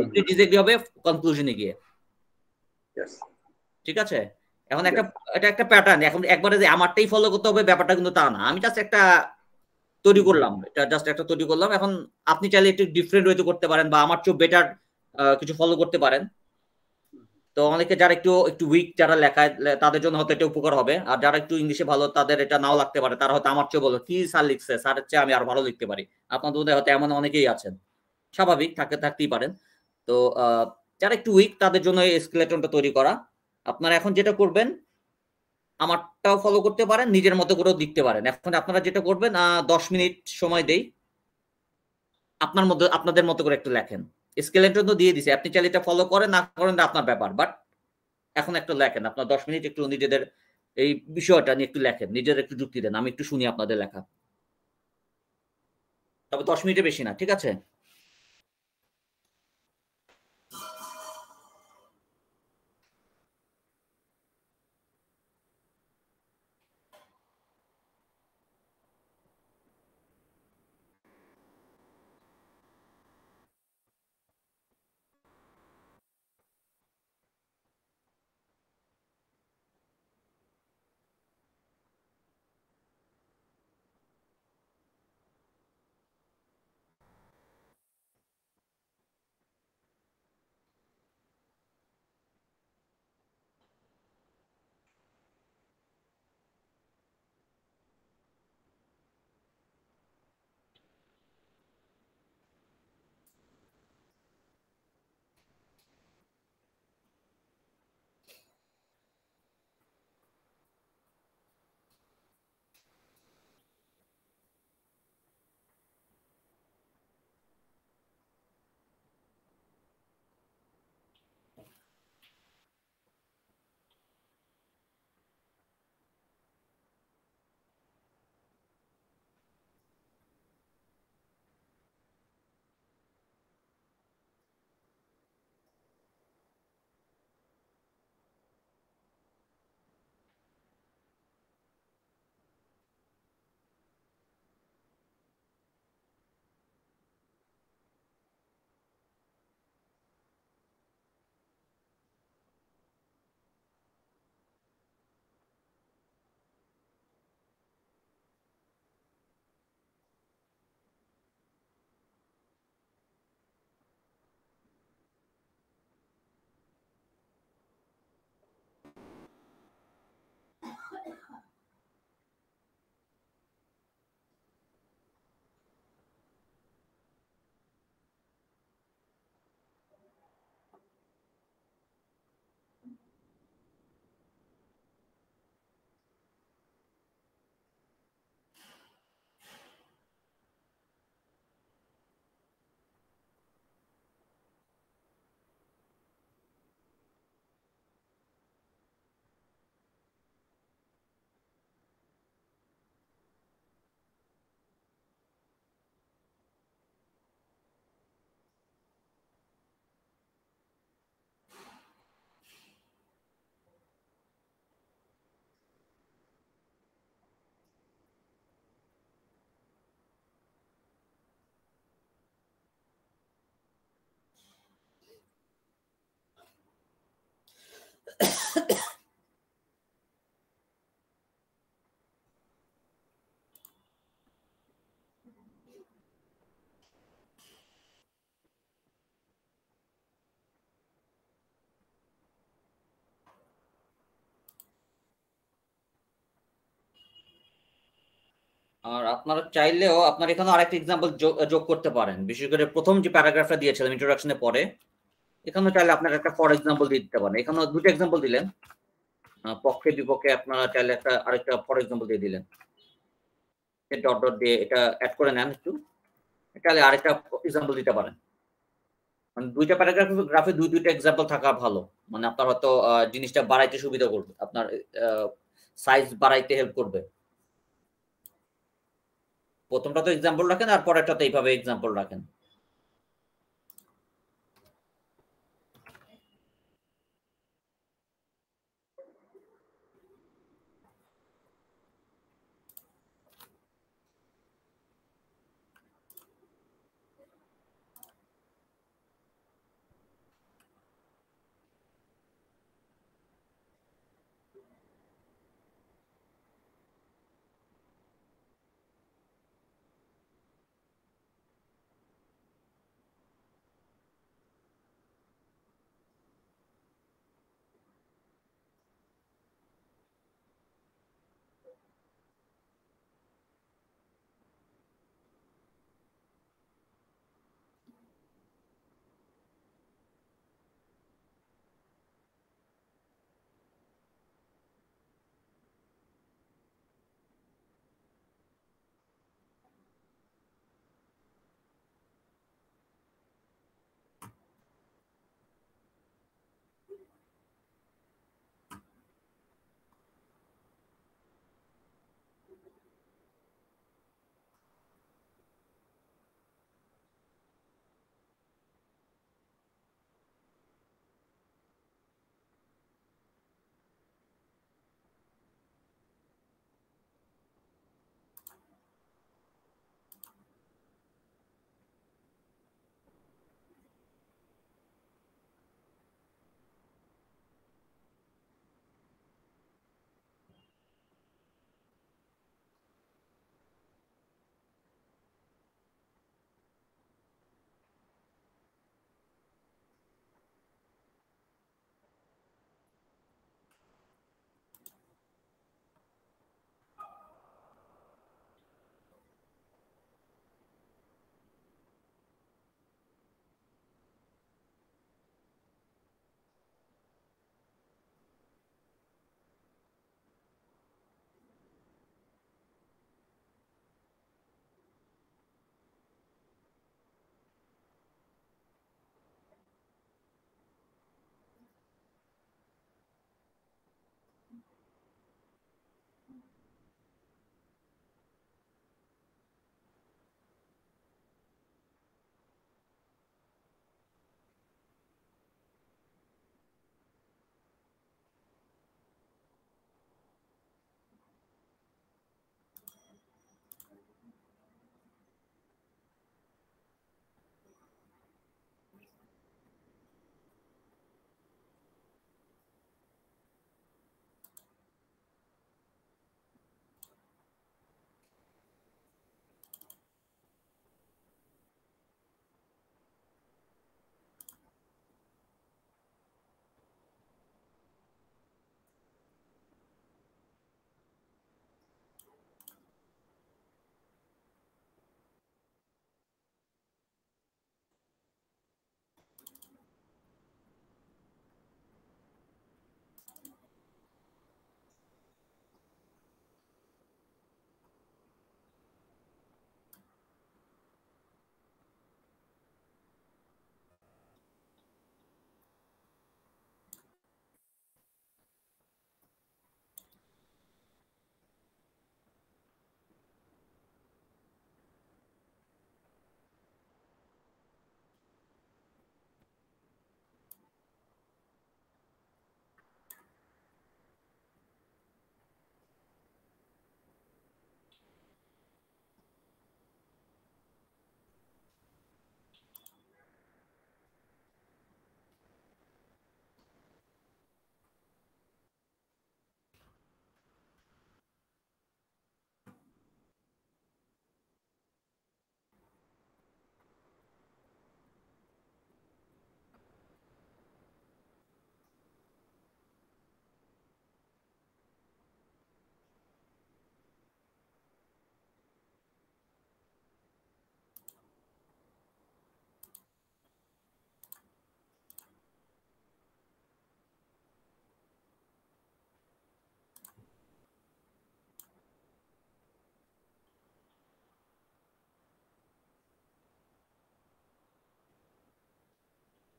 এগ্রি ডিসএগ্রি হবে কনক্লুশনে গিয়ে ঠিক আছে এখন একটা এটা একটা প্যাটার্ন এখন একবারে যে আমারটাই ফলো করতে হবে ব্যাপারটা কিন্তু তা না আমি জাস্ট একটা তৈরি করলাম এটা জাস্ট একটা তৈরি করলাম এখন আপনি চাইলে একটু ডিফারেন্ট ওয়েতে করতে পারেন বা আমার চেয়ে বেটার কিছু ফলো করতে পারেন তো অনেকে যারা একটু একটু উইক যারা লেখায় তাদের জন্য হয়তো এটা উপকার হবে আর যারা একটু ইংলিশে ভালো তাদের এটা নাও লাগতে পারে তারা হয়তো আমার চেয়ে বলো কি স্যার লিখছে স্যারের চেয়ে আমি আর ভালো লিখতে পারি আপনাদের মধ্যে হয়তো এমন অনেকেই আছেন স্বাভাবিক থাকতে থাকতেই পারেন তো যারা একটু উইক তাদের জন্য এই স্কেলেটনটা তৈরি করা আপনারা এখন যেটা করবেন আমারটাও ফলো করতে পারেন নিজের মতো করেও দিতে পারেন এখন আপনারা যেটা করবেন দশ মিনিট সময় দেই আপনার মধ্যে আপনাদের মতো করে একটু লেখেন স্কেলেটন তো দিয়ে দিছে আপনি চাইলে এটা ফলো করেন না করেন আপনার ব্যাপার বাট এখন একটু লেখেন আপনার দশ মিনিট একটু নিজেদের এই বিষয়টা নিয়ে একটু লেখেন নিজের একটু যুক্তি দেন আমি একটু শুনি আপনাদের লেখা তবে দশ মিনিটে বেশি না ঠিক আছে আর আপনারা চাইলেও আপনার এখানে আরেকটা এক্সাম্পল যোগ করতে পারেন বিশেষ করে প্রথম যে প্যারাগ্রাফটা দিয়েছিলাম ইন্ট্রোডাকশনের পরে এখানে চাইলে আপনার একটা ফর এক্সাম্পল দিতে পারেন এখানে দুটো এক্সাম্পল দিলেন পক্ষে বিপক্ষে আপনারা চাইলে একটা আরেকটা ফর এক্সাম্পল দিয়ে দিলেন ডট ডট দিয়ে এটা অ্যাড করে নেন একটু তাহলে আরেকটা এক্সাম্পল দিতে পারেন মানে দুইটা প্যারাগ্রাফ গ্রাফে দুই দুইটা এক্সাম্পল থাকা ভালো মানে আপনার হয়তো জিনিসটা বাড়াইতে সুবিধা করবে আপনার সাইজ বাড়াইতে হেল্প করবে প্রথমটা তো এক্সাম্পল রাখেন আর পরেরটা তো এইভাবে এক্সাম্পল রাখেন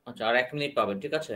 আচ্ছা আর এক মিনিট পাবেন ঠিক আছে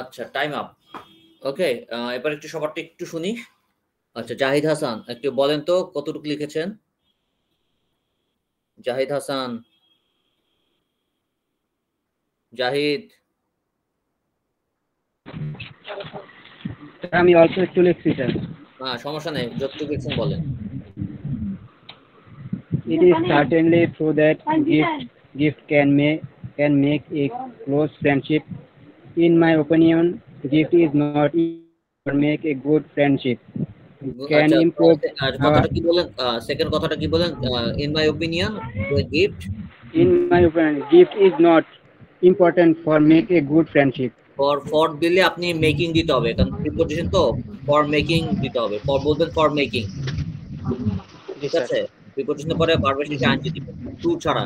আচ্ছা টাইম আপ ওকে এবার একটু সবারটা একটু শুনি আচ্ছা জাহিদ হাসান একটু বলেন তো কতটুকু লিখেছেন জাহিদ হাসান জাহিদ হ্যাঁ, আমি অল্প একটু লিখছি স্যার হ্যাঁ সমস্যা নেই যতটুকু লিখছেন বলেন it is certainly true that gift gift can may can make a close friendship in my opinion gift is not or make a good friendship can improve কথাটা কি বলেন সেকেন্ড কথাটা কি বলেন in my opinion the gift in my opinion gift is not important for make a good friendship for for দিলে আপনি making দিতে হবে কারণ প্রিপোজিশন তো ফর মেকিং দিতে হবে ফর বলতে ফর মেকিং ঠিক আছে প্রিপোজিশনের পরে ভার্বের শেষে আনতে দিবেন টু ছাড়া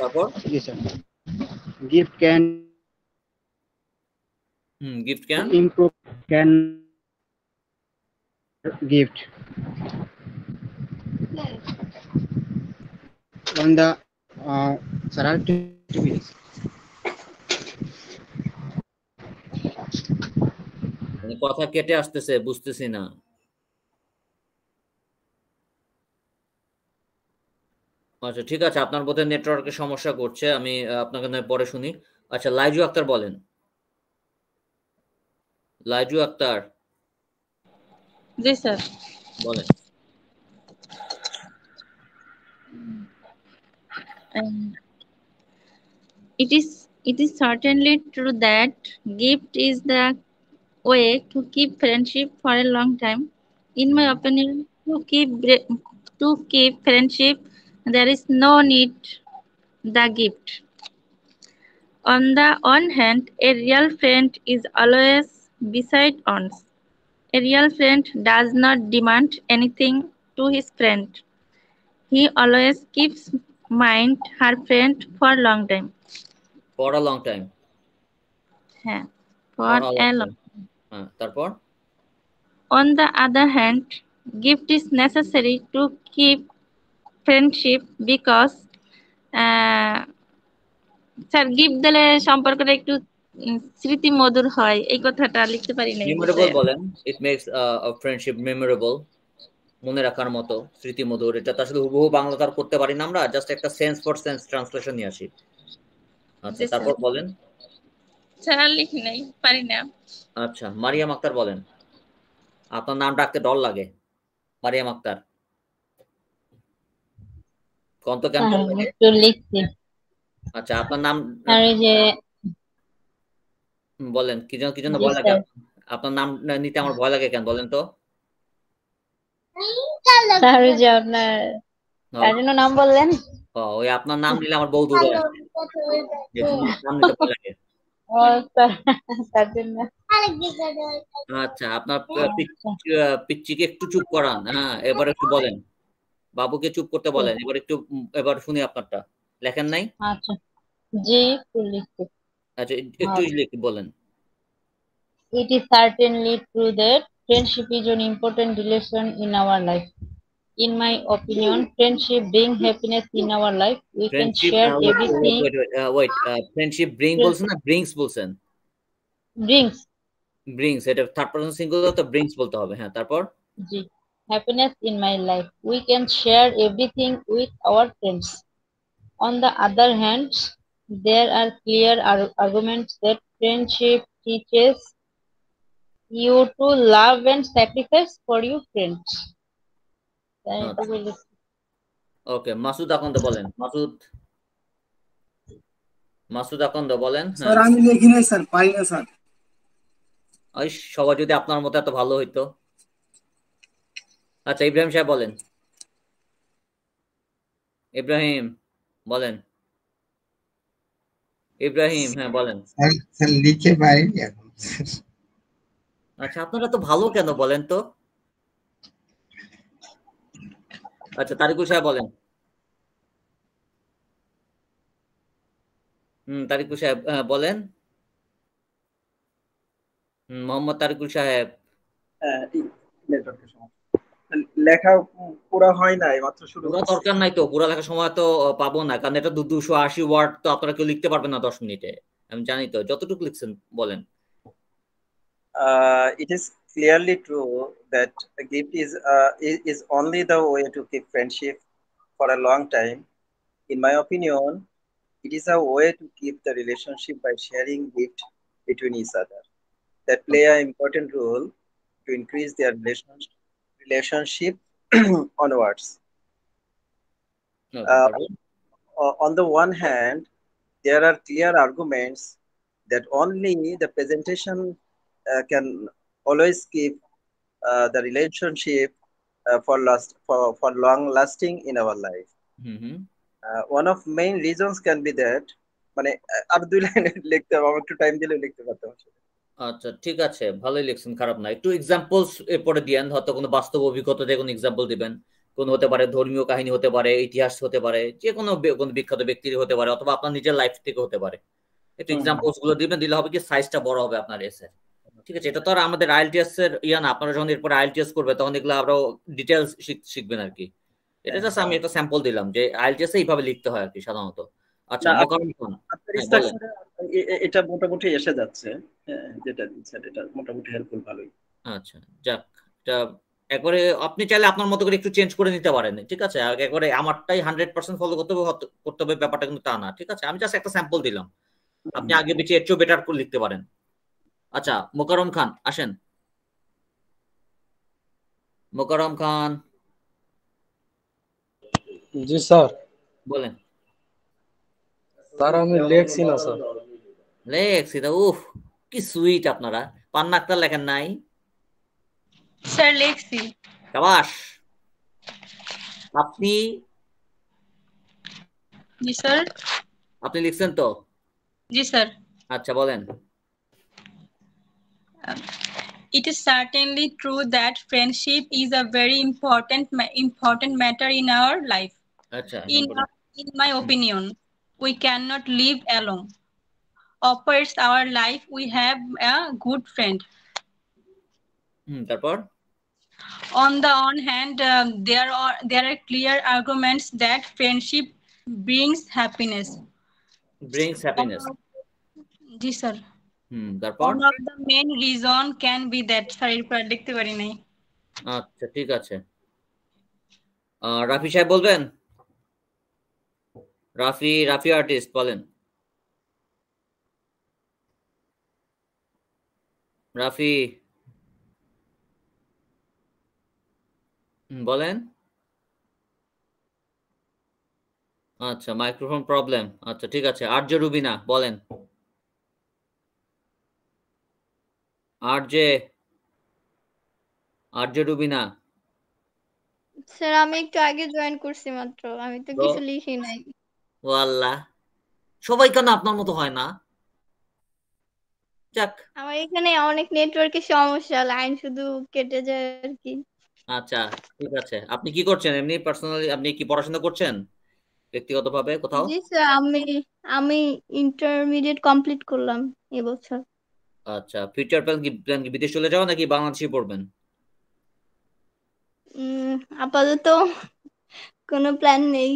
তারপর জি sir gift can gift can improve can gift on the uh, surrounding activities. মানে কথা কেটে আসতেছে বুঝতেছি না আচ্ছা ঠিক আছে আপনার বোধহয় নেটওয়ার্কের সমস্যা করছে আমি আপনাকে পরে শুনি আচ্ছা লাইজু আক্তার বলেন লাইজু আক্তার জি স্যার বলেন um, it is it is certainly true that gift is the way to keep friendship for a long time in my opinion to keep to keep friendship there is no need the gift on the one hand a real friend is always beside ons. A real friend does not demand anything to his friend. He always keeps mind her friend for a long time. For a long time. for, for a long time. হ্যাঁ Uh, On the other hand, gift is necessary to keep friendship because sir gift the সম্পর্কটা একটু স্মৃতি মধুর হয় এই কথাটা লিখতে পারি নাই মেমোরেবল বলেন it makes a friendship memorable মনে রাখার মতো স্মৃতি মধুর এটা তার শুধু হুবহু বাংলা তার করতে পারি না আমরা জাস্ট একটা সেন্স ফর সেন্স ট্রান্সলেশন নিয়ে আসি আচ্ছা তারপর বলেন ছাড়া আচ্ছা, লিখি নাই পারি না আচ্ছা মারিয়াম আক্তার বলেন আপনার নাম ডাকতে ডর লাগে মারিয়াম আক্তার কন্ত কেন আচ্ছা আপনার নাম আরে যে বলেন কি জন্য কি জন্য ভয় লাগে আপনার নাম নিতে আমার ভয় লাগে কেন বলেন তো তার যে আপনার তার জন্য নাম বললেন ওই আপনার নাম নিলে আমার বউ দূরে লাগে আচ্ছা আপনার পিচ্চিকে একটু চুপ করান হ্যাঁ এবার একটু বলেন বাবুকে চুপ করতে বলেন এবার একটু এবার শুনি আপনারটা লেখেন নাই আচ্ছা জি লিখতে আচ্ছা একটু লিখে বলেন it is certainly true that friendship is an important relation in our life. In my opinion, friendship brings happiness in our life. We friendship, can share uh, everything. Wait, wait, uh, wait. Uh, friendship bring বলছেন না brings বলছেন? Brings. Brings. এটা third person singular তো brings বলতে হবে হ্যাঁ তারপর? জি. Happiness in my life. We can share everything with our friends. On the other hand, There are clear arguments that friendship teaches you to love and sacrifice for your friends. ওকে মাসুদ আকন্দ বলেন মাসুদ মাসুদ আকন্দ বলেন sir আমি লিখি নাই sir পাই না sir ওই সবাই যদি আপনার মতো এত ভালো হইতো আচ্ছা ইব্রাহিম সাহেব বলেন ইব্রাহিম বলেন ইব্রাহিম হ্যাঁ বলেন লিখে পাইনি আচ্ছা আপনারা তো ভালো কেন বলেন তো আচ্ছা তারিকুল সাহেব বলেন হম তারিকুল সাহেব হ্যাঁ, বলেন মোহাম্মদ তারিকুল সাহেব হ্যাঁ, লেখা পুরা হয় নাই মাত্র শুরু পুরা দরকার নাই তো পুরা লেখা সময় তো পাবো না কারণ এটা দুশো আশি ওয়ার্ড তো আপনারা কেউ লিখতে পারবেন না দশ মিনিটে আমি জানি তো যতটুকু লিখছেন বলেন it is clearly true that a gift is uh, is only the way to keep friendship for a long time. In my opinion, it is a way to keep the relationship by sharing gift between each other that play an important role to increase their relationship relationship onwards. No, uh, uh, on the one hand, there are clear arguments that only the presentation uh, can always keep uh, the relationship uh, for last for, for long lasting in our life. Mm-hmm. Uh, one of main reasons can be that মানে আর দুই লাইনে লিখতে হবে আমার একটু time দিলে লিখতে পারতাম আচ্ছা ঠিক আছে ভালোই লিখছেন খারাপ না একটু এক্সাম্পলস এরপরে দিয়েন হয়তো কোনো বাস্তব অভিজ্ঞতা দিয়ে কোনো এক্সাম্পল দিবেন কোনো হতে পারে ধর্মীয় কাহিনী হতে পারে ইতিহাস হতে পারে যে কোনো কোনো বিখ্যাত ব্যক্তির হতে পারে অথবা আপনার নিজের লাইফ থেকে হতে পারে একটু এক্সাম্পলস গুলো দিবেন দিলে হবে কি সাইজটা বড় হবে আপনার এসের ঠিক আছে এটা তো আর আমাদের আইএলটিএস এর ইয়া না আপনারা যখন এরপরে আইএলটিএস করবে তখন এগুলো আরো ডিটেলস শিখবেন আর কি এটা জাস্ট আমি একটা স্যাম্পল দিলাম যে আইএলটিএস এ এইভাবে লিখতে হয় আর কি সাধারণত আচ্ছা হ্যাঁ, এটা মোটামুটি এসে যাচ্ছে হ্যাঁ, যেটা দিচ্ছেন এটা মোটামুটি হেল্পফুল ভালোই আচ্ছা যাক এটা একবারে আপনি চাইলে আপনার মতো করে একটু চেঞ্জ করে নিতে পারেন ঠিক আছে আর একবারে আমারটাই হান্ড্রেড পার্সেন্ট ফলো করতে হবে করতে হবে ব্যাপারটা কিন্তু তা না ঠিক আছে আমি জাস্ট একটা স্যাম্পল দিলাম আপনি আগে পিছিয়ে এর চেয়েও বেটার করে লিখতে পারেন আচ্ছা মোকারম খান আসেন মোকারম খান জি স্যার বলেন স্যার আমি লেখছি না স্যার লেখছি না উফ কি সুইট আপনারা পান্না আক্তার লেখেন নাই স্যার লেখছি সাবাস আপনি জি স্যার আপনি লিখছেন তো জি স্যার আচ্ছা বলেন It is certainly true that friendship is a very important important matter in our life. আচ্ছা in, in my opinion, we cannot live alone. অপার্স our life we have a good friend on তারপর on the on hand there there are clear arguments that friendship brings happiness brings happiness জি sir hmm তারপর one of reason can be that লিখতে পারি নাই আচ্ছা ঠিক আছে রাফি সাহেব বলবেন রাফি রাফি আর্টিস্ট বলেন রাফি বলেন আচ্ছা মাইক্রোফোন প্রবলেম আচ্ছা ঠিক আছে আর্য রুবিনা বলেন আরজে আরজে রুবিনা স্যার আমি একটু আগে জয়েন করছি মাত্র আমি তো কিছু লিখি নাই ওয়াল্লাহ সবাই কেন আপনার মতো হয় না যাক আমার এখানে অনেক নেটওয়ার্কের সমস্যা লাইন শুধু কেটে যায় আর কি আচ্ছা ঠিক আছে আপনি কি করছেন এমনি পার্সোনালি আপনি কি পড়াশোনা করছেন ব্যক্তিগতভাবে কোথাও জি স্যার আমি আমি ইন্টারমিডিয়েট কমপ্লিট করলাম এবছর আচ্ছা ফিউচার প্ল্যান কি প্ল্যান কি বিদেশ চলে যাওয়া নাকি বাংলাদেশে পড়বেন আপাতত কোনো প্ল্যান নেই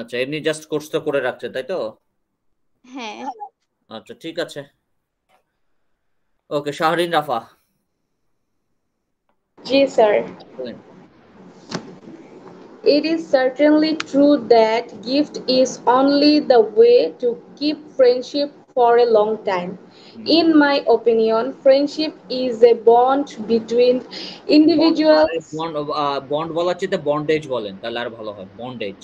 আচ্ছা এমনি জাস্ট কোর্স তো করে রাখছে তাই তো হ্যাঁ আচ্ছা ঠিক আছে ওকে শাহরিন রাফা জি sir It is certainly true that gift is only the way to keep friendship for a long time. In my opinion, friendship is a bond between individuals. Bond, bond বলার bond, বন্ডেজ বলেন তাহলে আর ভালো হয় bondage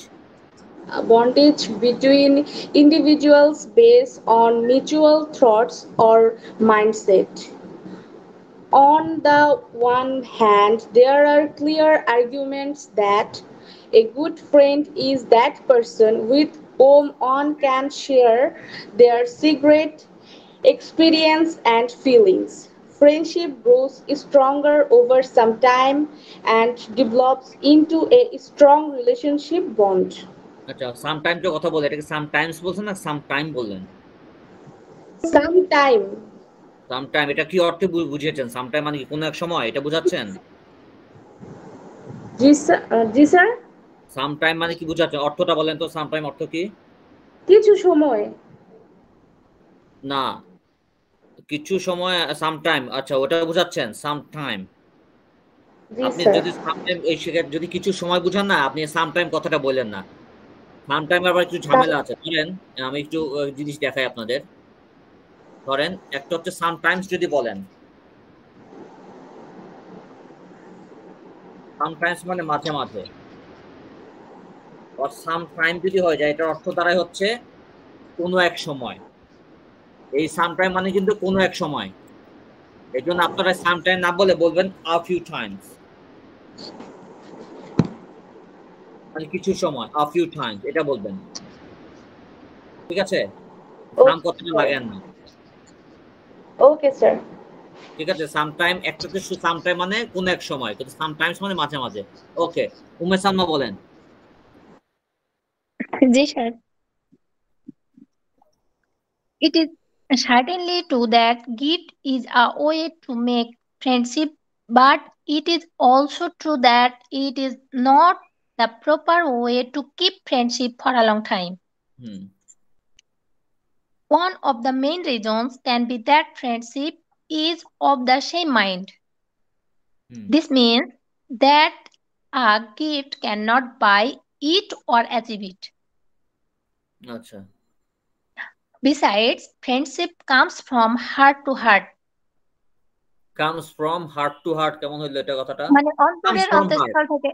Uh, bondage between individuals based on mutual thoughts or mindset. On the one hand, there are clear arguments that a good friend is that person with whom one can share their secret experience and feelings. Friendship grows stronger over some time and develops into a strong relationship bond. আচ্ছা some time তো কথা বলে এটাকে সাম Times বলছেন না some time বললেন some time some time এটা কি অর্থে বুঝিয়েছেন সাম টাইম মানে কি কোন এক সময় এটা বোঝাচ্ছেন জি স্যার জি স্যার সাম টাইম মানে কি বোঝাচ্ছেন অর্থটা বলেন তো সাম টাইম অর্থ কি কিছু সময় না কিছু সময় সাম টাইম আচ্ছা ওটা বোঝাচ্ছেন সাম টাইম আপনি যদি সাম টাইম এই যদি কিছু সময় বুঝান না আপনি সাম টাইম কথাটা বলেন না ফার্ম টাইম আবার একটু ঝামেলা হ্যাঁ। আছে ধরেন আমি একটু জিনিস দেখাই আপনাদের ধরেন একটা হচ্ছে সামটাইমস যদি বলেন সামটাইমস মানে মাঝে মাঝে অর সামটাইম যদি হয়ে যায় এটার অর্থ দ্বারাই হচ্ছে কোনো এক সময় এই সামটাইম মানে কিন্তু কোনো এক সময় এই জন্য আপনারা সামটাইম না বলে বলবেন আ ফিউ টাইমস মানে কিছু সময় আ ফিউ টাইমস এটা বলবেন ঠিক আছে নাম কত লাগেন না ওকে স্যার ঠিক আছে সামটাইম একটাতে সামটাইম মানে কোন এক সময় কিন্তু সামটাইমস মানে মাঝে মাঝে ওকে উমেশ শর্মা বলেন জি sir it is certainly true that gift is a way to make friendship but it is also true that it is not the proper way to keep friendship for a long time. Hmm. One of the main reasons can be that friendship is of the same mind. Hmm. This means that a gift cannot buy it or achieve it. Gotcha. Besides, friendship comes from heart to heart. comes from heart to heart কেমন হইলো এটা কথাটা মানে অন্তরের অন্তঃস্থল থেকে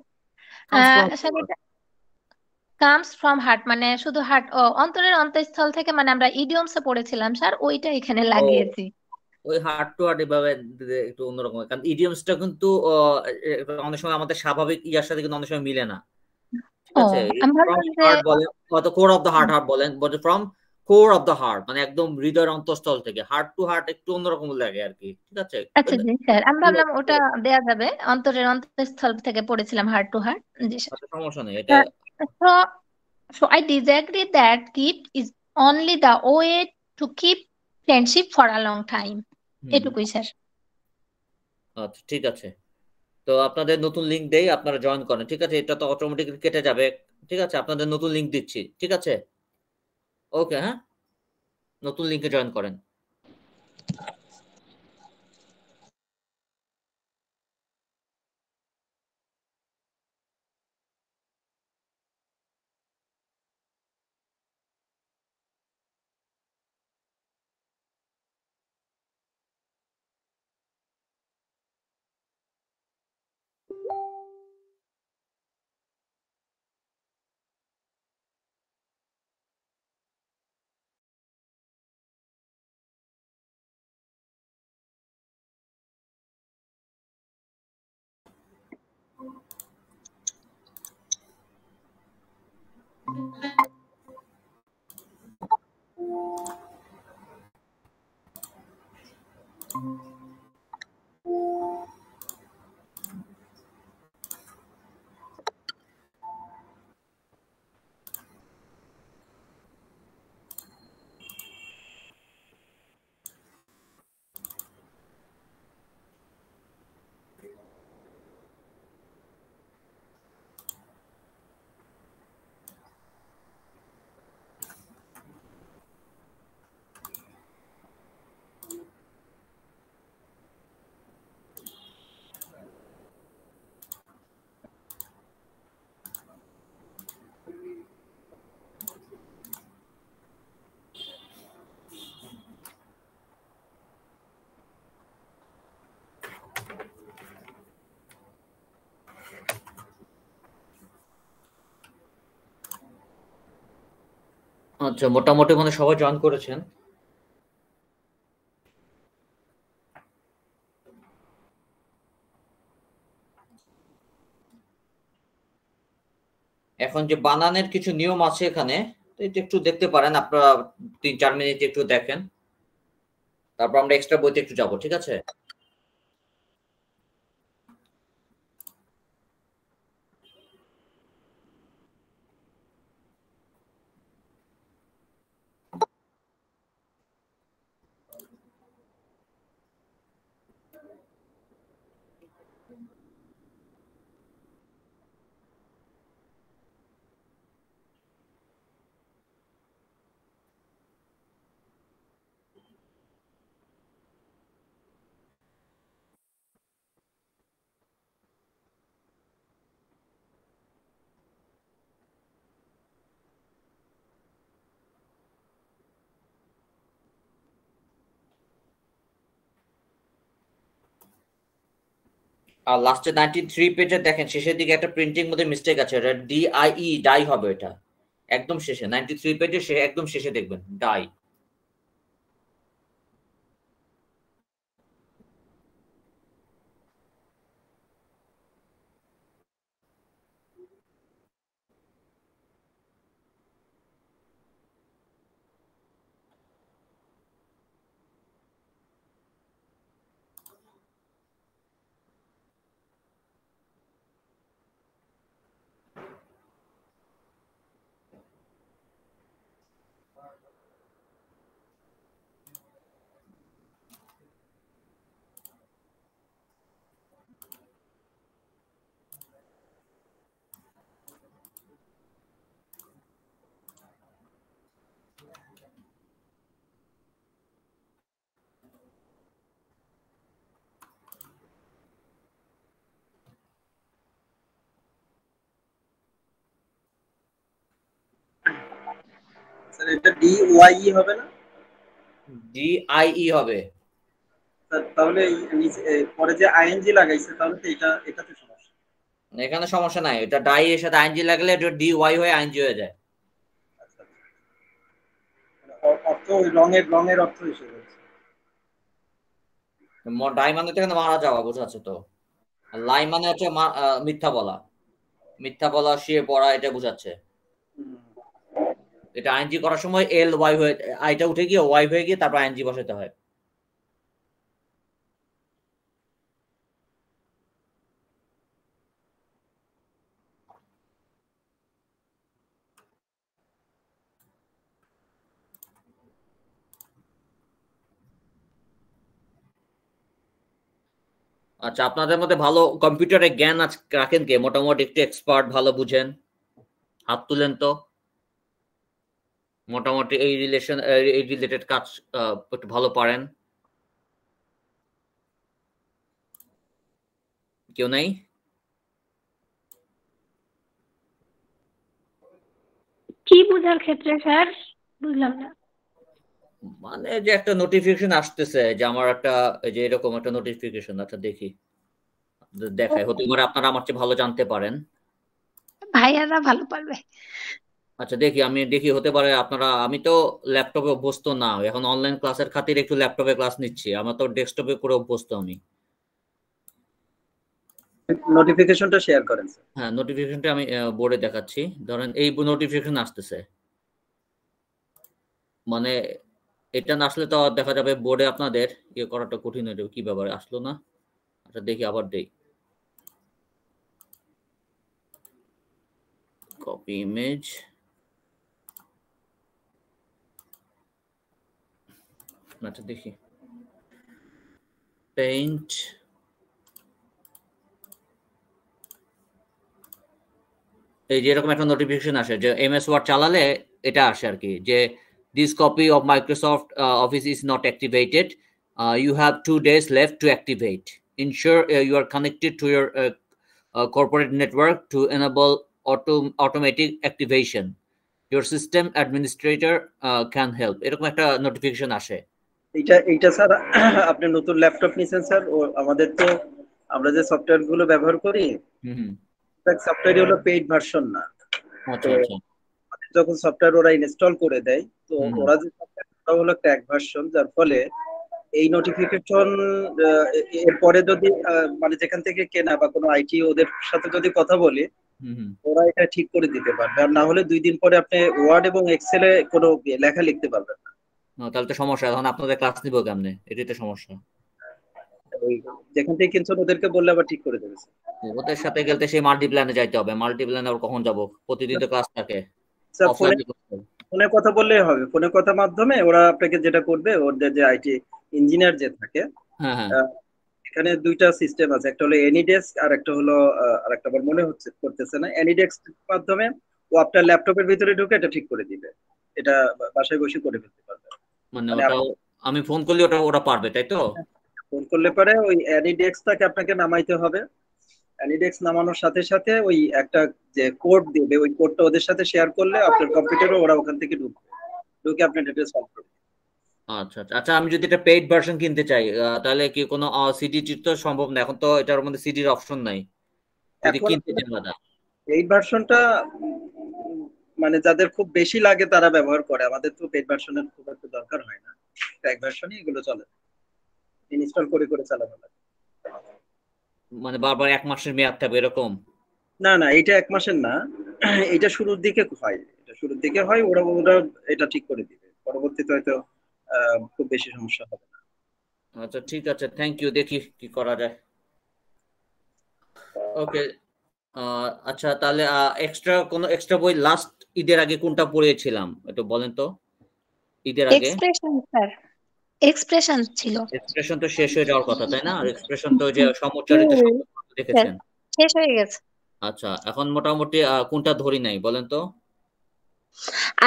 comes from heart মানে শুধু হার্ট অন্তরের অন্তঃস্থল থেকে মানে আমরা ইডিয়মসে পড়েছিলাম স্যার ওইটা এখানে লাগিয়েছি ওই হার্ট টু হার্ট এভাবে একটু অন্যরকম কারণ ইডিয়মসটা কিন্তু অনেক সময় আমাদের স্বাভাবিক ইয়ার সাথে কিন্তু অনেক সময় মিলে না ঠিক আছে ফ্রম হার্ট বলেন অথবা core of the heart heart বলেন from core of the heart মানে একদম হৃদয়ের অন্তঃস্থল থেকে হার্ট টু হার্ট একটু অন্যরকম লাগে আর কি ঠিক আছে আচ্ছা জি আচ্ছা, আচ্ছা, স্যার আমি ভাবলাম ওটা দেয়া যাবে অন্তরের অন্তঃস্থল থেকে পড়েছিলাম হার্ট টু হার্ট জি স্যার সমস্যা নেই এটা so so I disagree that keep is only the way to keep friendship for a long time এটুকুই স্যার আচ্ছা ঠিক আছে তো আপনাদের নতুন লিংক দেই আপনারা জয়েন করেন ঠিক আছে এটা তো অটোমেটিক কেটে যাবে ঠিক আছে আপনাদের নতুন লিংক দিচ্ছি ঠিক আছে ওকে হ্যাঁ নতুন লিঙ্কে জয়েন করেন আচ্ছা মোটামুটি মানে সবাই জয়েন করেছেন এখন যে বানানের কিছু নিয়ম আছে এখানে এটা একটু দেখতে পারেন আপনারা তিন চার মিনিট একটু দেখেন তারপর আমরা এক্সট্রা বইতে একটু যাব ঠিক আছে আর লাস্টে নাইনটি থ্রি পেজে দেখেন শেষের দিকে একটা প্রিন্টিং মধ্যে মিস্টেক আছে ডি আই ই ডাই হবে এটা একদম শেষে নাইনটি থ্রি পেজে একদম শেষে দেখবেন ডাই স্যার এটা ডি ওয়াই ই হবে না ডি আই ই হবে স্যার তাহলে পরে যে আইএনজি লাগাইছে তাহলে তো এটা এটাতে সমস্যা এখানে সমস্যা নাই এটা ডাই এর সাথে আইএনজি লাগলে এটা ডি ওয়াই e হয়ে আইএনজি হয়ে যায় আচ্ছা, আচ্ছা। মানে অর্থ রং এর রং এর অর্থ হিসেবে ডাই মানে মারা যাওয়া বোঝাচ্ছে তো লাই মানে হচ্ছে মিথ্যা বলা মিথ্যা বলা শুয়ে পড়া এটা বোঝাচ্ছে এটা আইএনজি করার সময় এল ওয়াই হয়ে আইটা উঠে গিয়ে ওয়াই হয়ে গিয়ে তারপর আইএনজি বসাতে হয় আচ্ছা আপনাদের মধ্যে ভালো কম্পিউটারে জ্ঞান আজ রাখেন কে মোটামুটি একটু এক্সপার্ট ভালো বুঝেন হাত তুলেন তো মোটামুটি এই রিলেশন এই রিলেটেড কাজ একটু ভালো পারেন কেউ নাই কি বোঝার ক্ষেত্রে স্যার বুঝলাম না মানে যে একটা নোটিফিকেশন আসতেছে যে আমার একটা যে এরকম একটা নোটিফিকেশন আচ্ছা দেখি দেখাই হতে পারে আপনারা আমার চেয়ে ভালো জানতে পারেন ভাইয়ারা ভালো পারবে আচ্ছা দেখি আমি দেখি হতে পারে আপনারা আমি তো ল্যাপটপে অভ্যস্ত না এখন অনলাইন ক্লাসের খাতির একটু ল্যাপটপে ক্লাস নিচ্ছি আমার তো ডেস্কটপে করে অভ্যস্ত আমি নোটিফিকেশনটা শেয়ার করেন হ্যাঁ নোটিফিকেশনটা আমি বোর্ডে দেখাচ্ছি ধরেন এই নোটিফিকেশন আসতেছে মানে এটা না আসলে তো দেখা যাবে বোর্ডে আপনাদের ইয়ে করাটা কঠিন হয়ে যাবে কি ব্যাপারে আসলো না আচ্ছা দেখি আবার দেই কপি ইমেজ আচ্ছা দেখি পেইন্ট এই যে এরকম একটা নোটিফিকেশন আসে যে এমএস ওয়ার্ড চালালে এটা আসে আর কি যে this copy of Microsoft Office is not activated you have two days left to activate ensure you are connected to your corporate network to enable auto automatic activation your system administrator can help এরকম একটা notification আসে এটা এটা sir আপনি নতুন laptop নিছেন sir ও আমাদের তো আমরা যে সফটওয়্যার গুলো ব্যবহার করি তার সফটওয়্যার হলো পেইড ভার্সন না আচ্ছা, আচ্ছা। যখন সফটওয়্যার ওরা ইনস্টল করে দেয় তো ওরা যে সফটওয়্যারটা হলো ট্যাগ ভার্সন যার ফলে এই নোটিফিকেশন এরপরে যদি মানে যেখান থেকে কেনা বা কোনো আইটি ওদের সাথে যদি কথা বলি ওরা এটা ঠিক করে দিতে পারবে আর না হলে দুই দিন পরে আপনি ওয়ার্ড এবং এক্সেলে কোনো লেখা লিখতে পারবেন না তাহলে তো সমস্যা এখন আপনাদের ক্লাস নিব কেমনে এটাই তো সমস্যা যেখান থেকে ওদেরকে বললে আবার ঠিক করে দেবে ওদের সাথে সেই যাইতে হবে কখন যাব প্রতিদিন তো ক্লাস থাকে ফোনে কথা বললেই হবে ফোনে কথা মাধ্যমে ওরা আপনাকে যেটা করবে ওদের যে আইটি ইঞ্জিনিয়ার যে থাকে হ্যাঁ, হ্যাঁ। এখানে দুইটা সিস্টেম আছে একটা হলো এনিডেস্ক আর একটা হলো আর একটা মনে হচ্ছে করতেছে না এনিডেস্ক মাধ্যমে ও আপনার ল্যাপটপের ভিতরে ঢুকে এটা ঠিক করে দিবে এটা বাসায় বসে করে ফেলতে পারবে মানে, মানে ওটা আমি ফোন করলে ওটা ওরা পারবে তাই তো ফোন করলে পরে ওই অ্যানিডেক্সটাকে আপনাকে নামাইতে হবে অ্যানিডেক্স নামানোর সাথে সাথে ওই একটা যে কোড দেবে ওই কোডটা ওদের সাথে শেয়ার করলে আপনার কম্পিউটারে ওরা ওখান থেকে ঢুকবে ঢুকে আপনি ডেটা সলভ করবে আচ্ছা আচ্ছা আমি যদি এটা পেইড ভার্সন কিনতে চাই তাহলে কি কোনো সিডি তো সম্ভব না এখন তো এটার মধ্যে সিডির অপশন নাই যদি কিনতে চাই দাদা পেইড ভার্সনটা মানে যাদের খুব বেশি লাগে তারা ব্যবহার করে আমাদের তো পেড ভার্সনের খুব একটা দরকার হয় না প্যাক ভার্সনই এগুলো চলে ইনস্টল করে করে চালানো লাগে মানে বারবার এক মাসের মেয়াদ থাকবে এরকম না না এটা এক মাসের না এটা শুরুর দিকে হয় এটা শুরুর দিকে হয় ওরা ওরা এটা ঠিক করে দিবে পরবর্তীতে হয়তো খুব বেশি সমস্যা হবে না আচ্ছা ঠিক আছে থ্যাংক ইউ দেখি কি করা যায় ওকে আচ্ছা তাহলে এক্সট্রা কোনো এক্সট্রা বই লাস্ট ঈদের আগে কোনটা পড়েছিলাম একটু বলেন তো ঈদের আগে এক্সপ্রেশন স্যার এক্সপ্রেশন ছিল এক্সপ্রেশন তো শেষ হয়ে যাওয়ার কথা তাই না আর এক্সপ্রেশন তো যে সমুচ্চারিত দেখেছেন হ্যাঁ, শেষ হয়ে গেছে আচ্ছা এখন মোটামুটি কোনটা ধরি নাই বলেন তো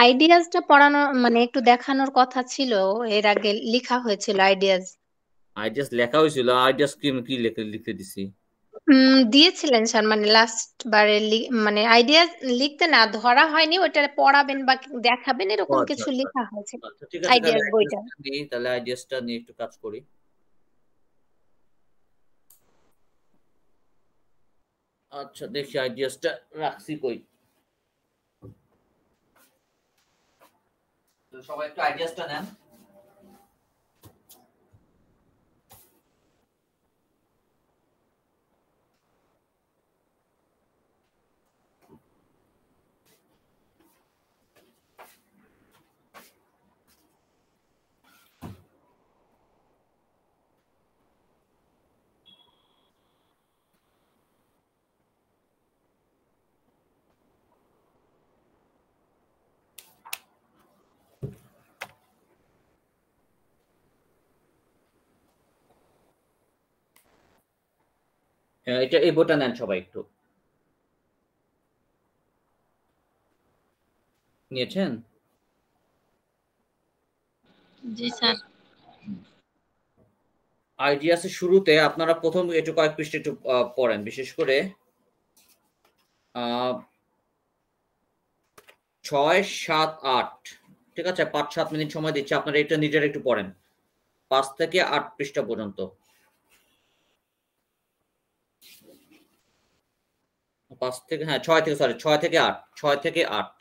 আইডিয়াসটা পড়ানো মানে একটু দেখানোর কথা ছিল এর আগে লেখা হয়েছিল আইডিয়াস আইডিয়াস লেখা হয়েছিল আইডিয়াস কি কি লিখে লিখে দিছি দিয়েছিলেন স্যার মানে লাস্ট বারে মানে আইডিয়া লিখতে না ধরা হয়নি ওটা পড়াবেন বা দেখাবেন এরকম আচ্ছা, কিছু আচ্ছা। লেখা হয়েছে আচ্ছা বইটা তাহলে আইডিয়াসটা নিয়ে একটু কাজ করি আচ্ছা দেখি আইডিয়াসটা রাখছি কই তো সবাই একটু আইডিয়াসটা নেন এটা এই বোটা নেন সবাই একটু নিয়েছেন জি শুরুতে আপনারা প্রথম একটু কয়েক পৃষ্ঠ একটু পড়েন বিশেষ করে ছয় সাত আট ঠিক আছে পাঁচ সাত মিনিট সময় দিচ্ছে আপনারা এটা নিজের একটু পড়েন পাঁচ থেকে আট পৃষ্ঠা পর্যন্ত পাঁচ থেকে হ্যাঁ ছয় থেকে সরি ছয় থেকে আট ছয় থেকে আট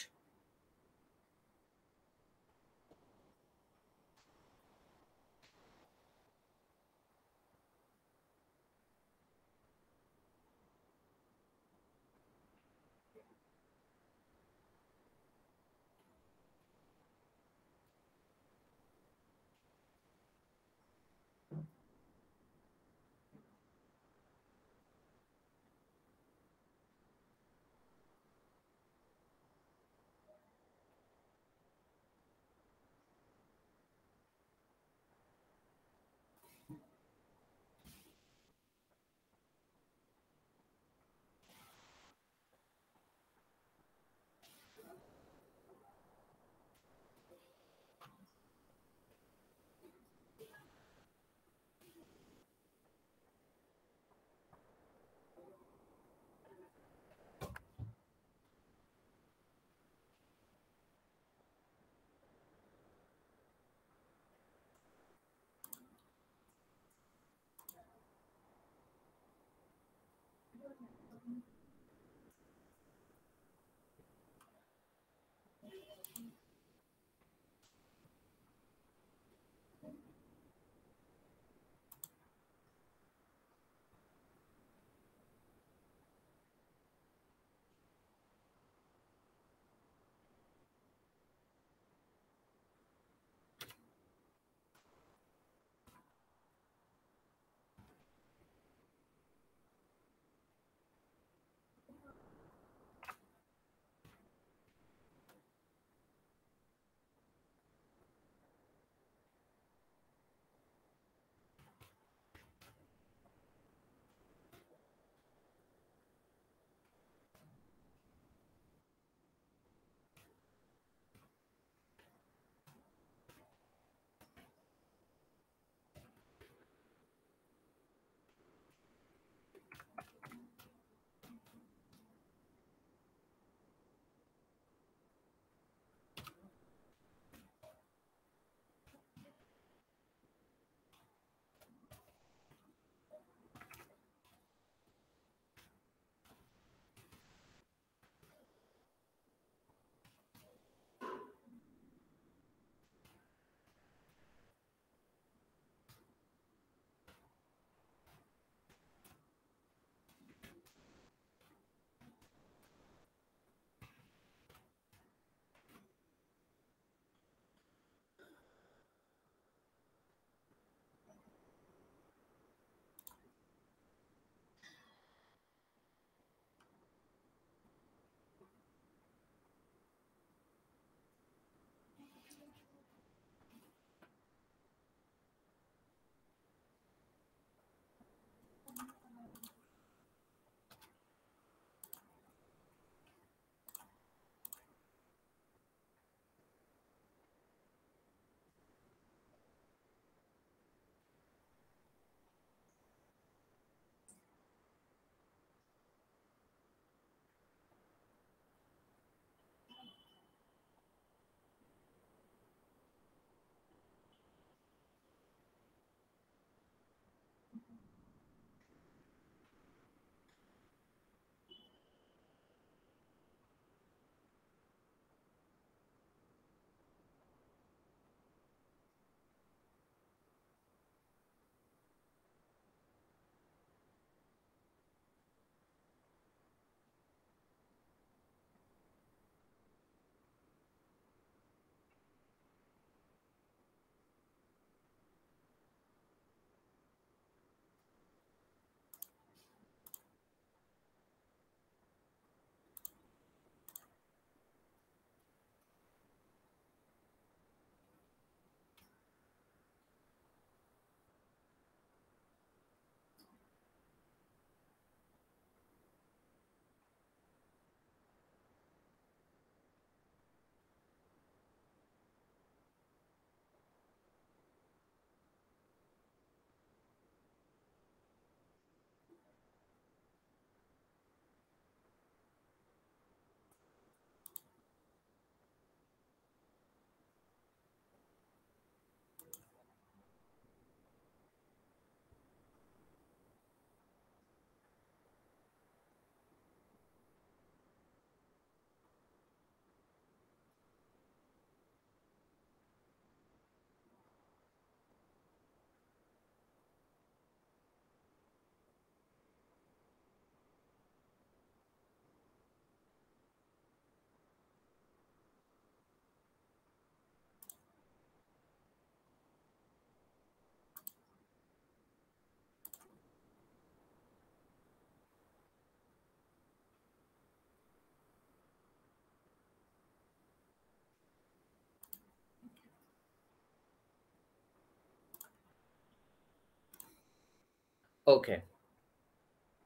ওকে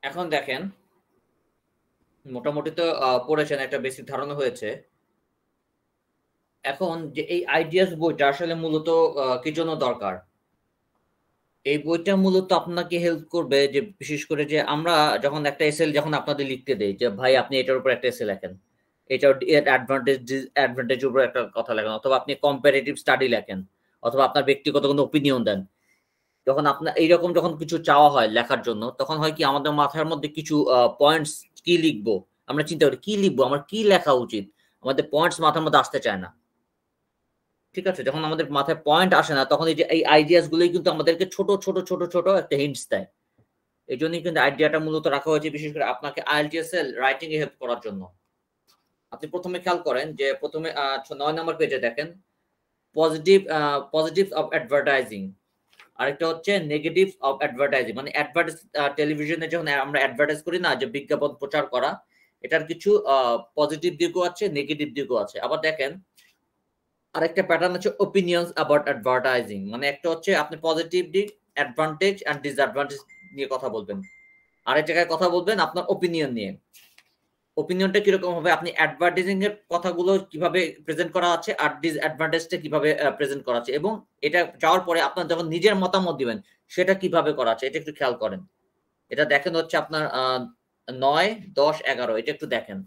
এখন দেখেন মোটামুটি তো পড়েছেন একটা বেসিক ধারণা হয়েছে এখন যে এই আইডিয়াস বইটা আসলে মূলত কি জন্য দরকার এই বইটা মূলত আপনাকে হেল্প করবে যে বিশেষ করে যে আমরা যখন একটা এসএল যখন আপনাদের লিখতে দেই যে ভাই আপনি এটার উপর একটা এসএল লেখেন এটার অ্যাডভান্টেজ অ্যাডভান্টেজ উপর একটা কথা লেখেন অথবা আপনি কম্পারেটিভ স্টাডি লেখেন অথবা আপনার ব্যক্তিগত কোনো ওপিনিয়ন দেন যখন আপনার এইরকম যখন কিছু চাওয়া হয় লেখার জন্য তখন হয় কি আমাদের মাথার মধ্যে কিছু পয়েন্টস কি লিখবো আমরা চিন্তা করি কি লিখবো আমার কি লেখা উচিত আমাদের পয়েন্টস মাথার মধ্যে আসতে চায় না ঠিক আছে যখন আমাদের মাথায় পয়েন্ট আসে না তখন এই যে এই আইডিয়াস গুলোই কিন্তু আমাদেরকে ছোট ছোট ছোট ছোট একটা হিন্টস দেয় এই জন্যই কিন্তু আইডিয়াটা মূলত রাখা হয়েছে বিশেষ করে আপনাকে আইএলটিএস এল রাইটিং এ হেল্প করার জন্য আপনি প্রথমে খেয়াল করেন যে প্রথমে নয় নম্বর পেজে দেখেন পজিটিভ পজিটিভ অফ অ্যাডভার্টাইজিং আরেকটা হচ্ছে নেগেটিভ অফ অ্যাডভার্টাইজিং মানে অ্যাডভার্টাইজ টেলিভিশনে যখন আমরা অ্যাডভার্টাইজ করি না যে বিজ্ঞাপন প্রচার করা এটার কিছু পজিটিভ দিকও আছে নেগেটিভ দিকও আছে আবার দেখেন আরেকটা প্যাটার্ন আছে ওপিনিয়ন্স অ্যাবাউট অ্যাডভার্টাইজিং মানে একটা হচ্ছে আপনি পজিটিভ দিক অ্যাডভান্টেজ অ্যান্ড ডিসঅ্যাডভান্টেজ নিয়ে কথা বলবেন আরেক জায়গায় কথা বলবেন আপনার ওপিনিয়ন নিয়ে ওপিনিয়নটা কিরকম হবে আপনি অ্যাডভার্টাইজিং এর কথাগুলো কিভাবে প্রেজেন্ট করা আছে আর ডিসঅ্যাডভান্টেজটা কিভাবে প্রেজেন্ট করা আছে এবং এটা যাওয়ার পরে আপনার যখন নিজের মতামত দিবেন সেটা কিভাবে করা আছে এটা একটু খেয়াল করেন এটা দেখেন হচ্ছে আপনার নয় দশ এগারো এটা একটু দেখেন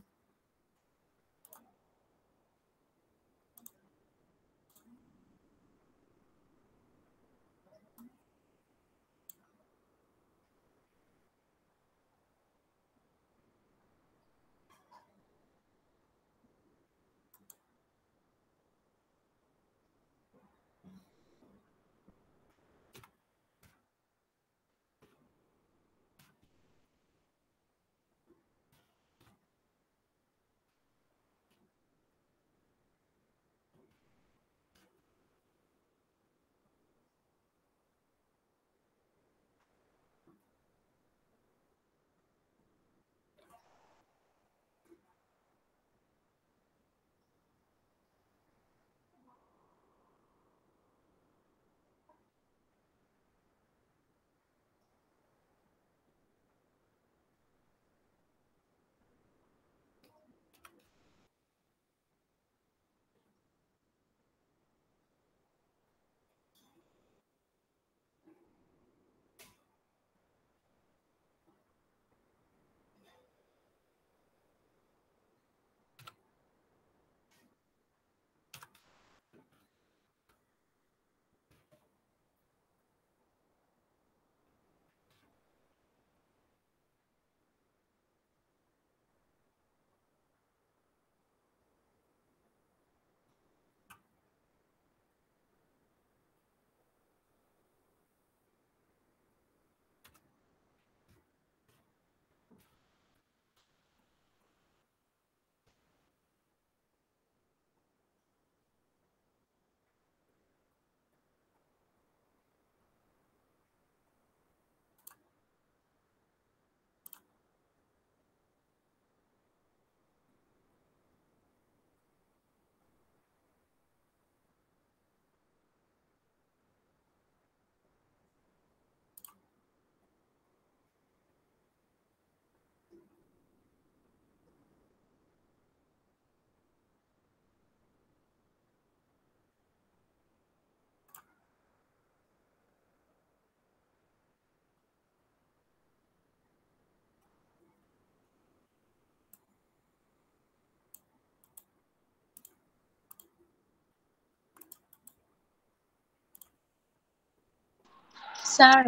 স্যার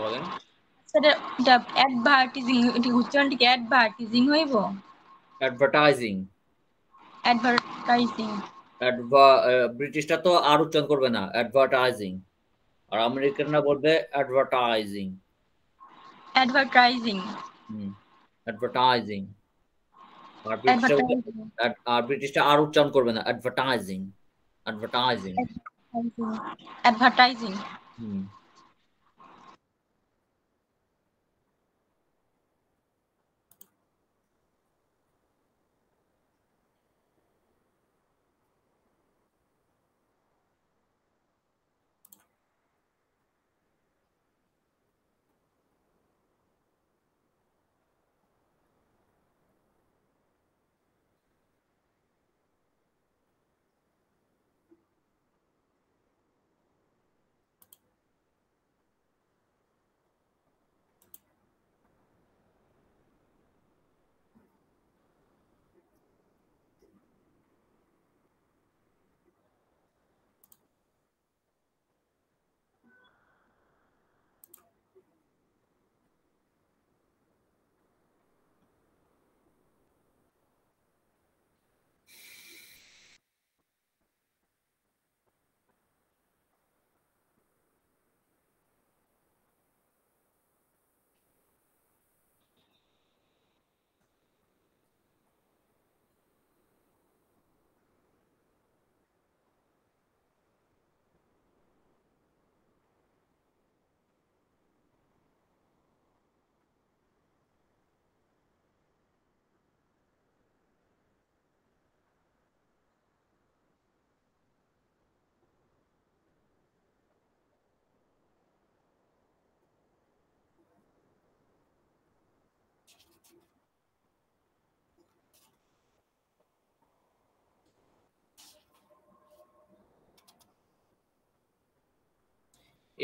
বলেন স্যার এটা অ্যাডভার্টাইজিং তো আর উচ্চারণ করবে না অ্যাডভার্টাইজিং আর আমেরিকানরা বলবে অ্যাডভার্টাইজিং অ্যাডভার্টাইজিং অ্যাডভার্টাইজিং আর ব্রিটিশটা আর উচ্চারণ করবে না অ্যাডভার্টাইজিং অ্যাডভার্টাইজিং অ্যাডভার্টাইজিং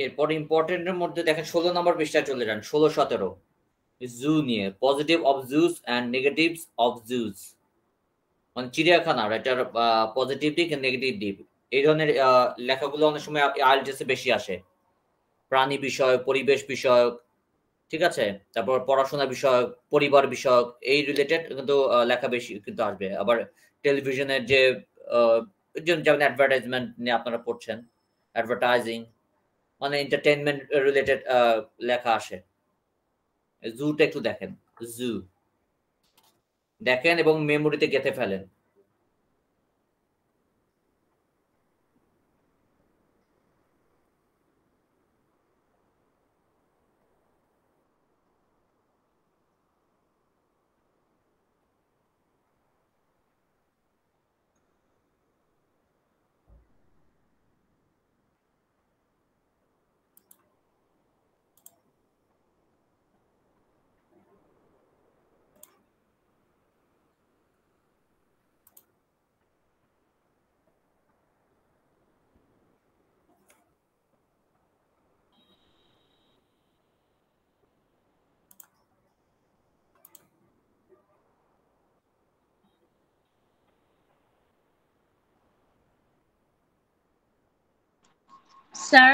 এরপর এর মধ্যে দেখেন ষোলো নম্বর পৃষ্ঠায় চলে যান ষোলো সতেরো জু নিয়ে positive of zoos and negatives of zoos মানে চিড়িয়াখানা এটার পজিটিভ দিক নেগেটিভ দিক এই ধরনের লেখাগুলো অনেক সময় আইএলটিএসে বেশি আসে প্রাণী বিষয়ক পরিবেশ বিষয়ক ঠিক আছে তারপর পড়াশোনা বিষয়ক পরিবার বিষয়ক এই রিলেটেড কিন্তু লেখা বেশি কিন্তু আসবে আবার টেলিভিশনের যে যেমন অ্যাডভার্টাইজমেন্ট নিয়ে আপনারা পড়ছেন অ্যাডভার্টাইজিং মানে এন্টারটেনমেন্ট রিলেটেড লেখা আসে জুটা একটু দেখেন জু দেখেন এবং মেমোরিতে গেঁথে ফেলেন sir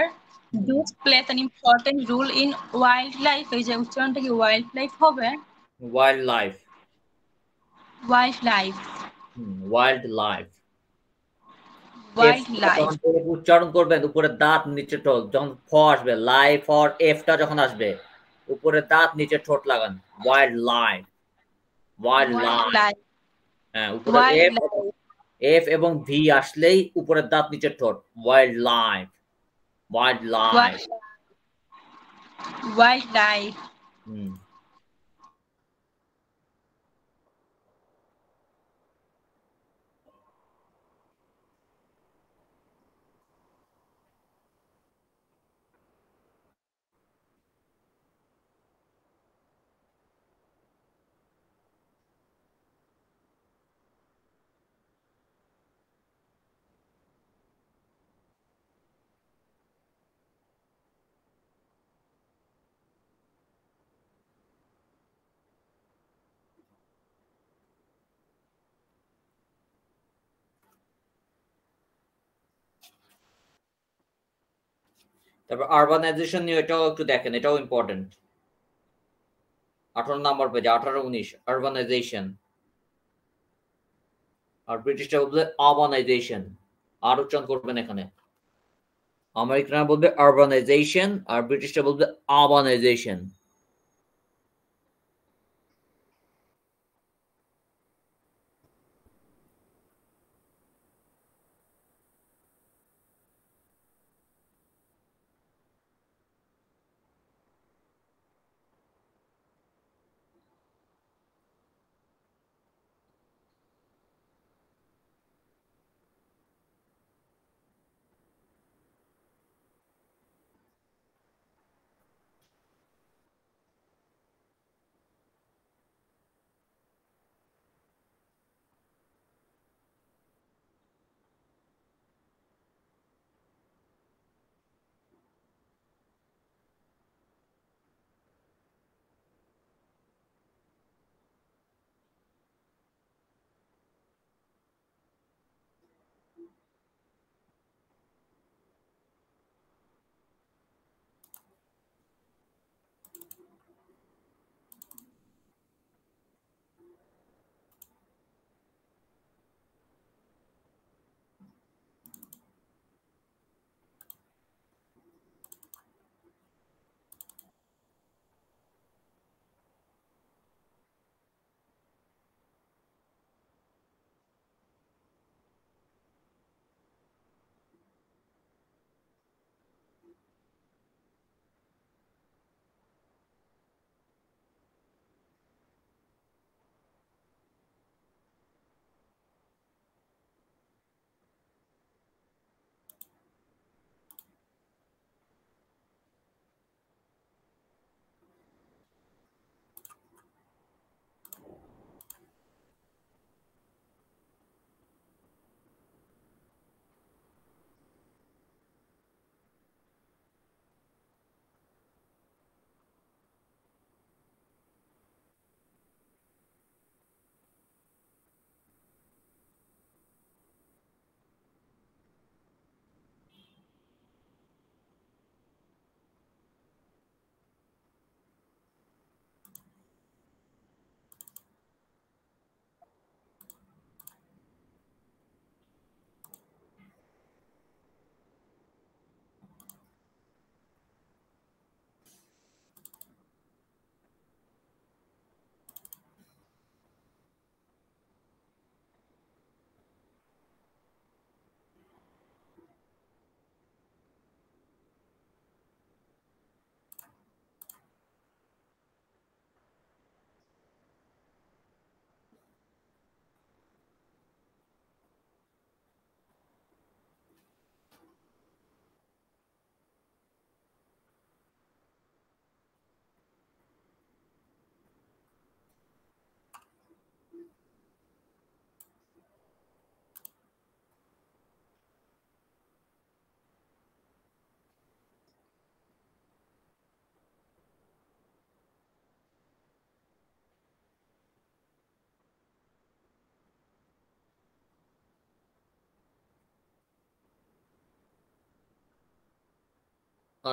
does play an important role in wildlife এই যে উচ্চারণটা কি ওয়াইল্ড লাইফ হবে wildlife life wildlife উচ্চারণ করবেন উপরে দাঁত নিচে ঠোঁট যখন ফ আসবে লাইফ অর এফটা যখন আসবে উপরে দাঁত নিচে ঠোঁট লাগান ওয়াইল্ড লাইফ ওয়াইল্ড লাইফ হ্যাঁ উপরে এফ এবং ভি আসলেই উপরের দাঁত নিচে ঠোঁট wildlife wildlife. Wild, wildlife. Mm. তারপর আরবানাইজেশন নিয়ে এটাও একটু দেখেন এটাও ইম্পর্টেন্ট আঠারো নম্বর পেজ আঠারো উনিশ আরবানাইজেশন আর ব্রিটিশরা বলবে আরবানাইজেশন আর উচ্চারণ করবেন এখানে আমেরিকানরা বলবে আরবানাইজেশন আর ব্রিটিশরা বলবে আরবানাইজেশন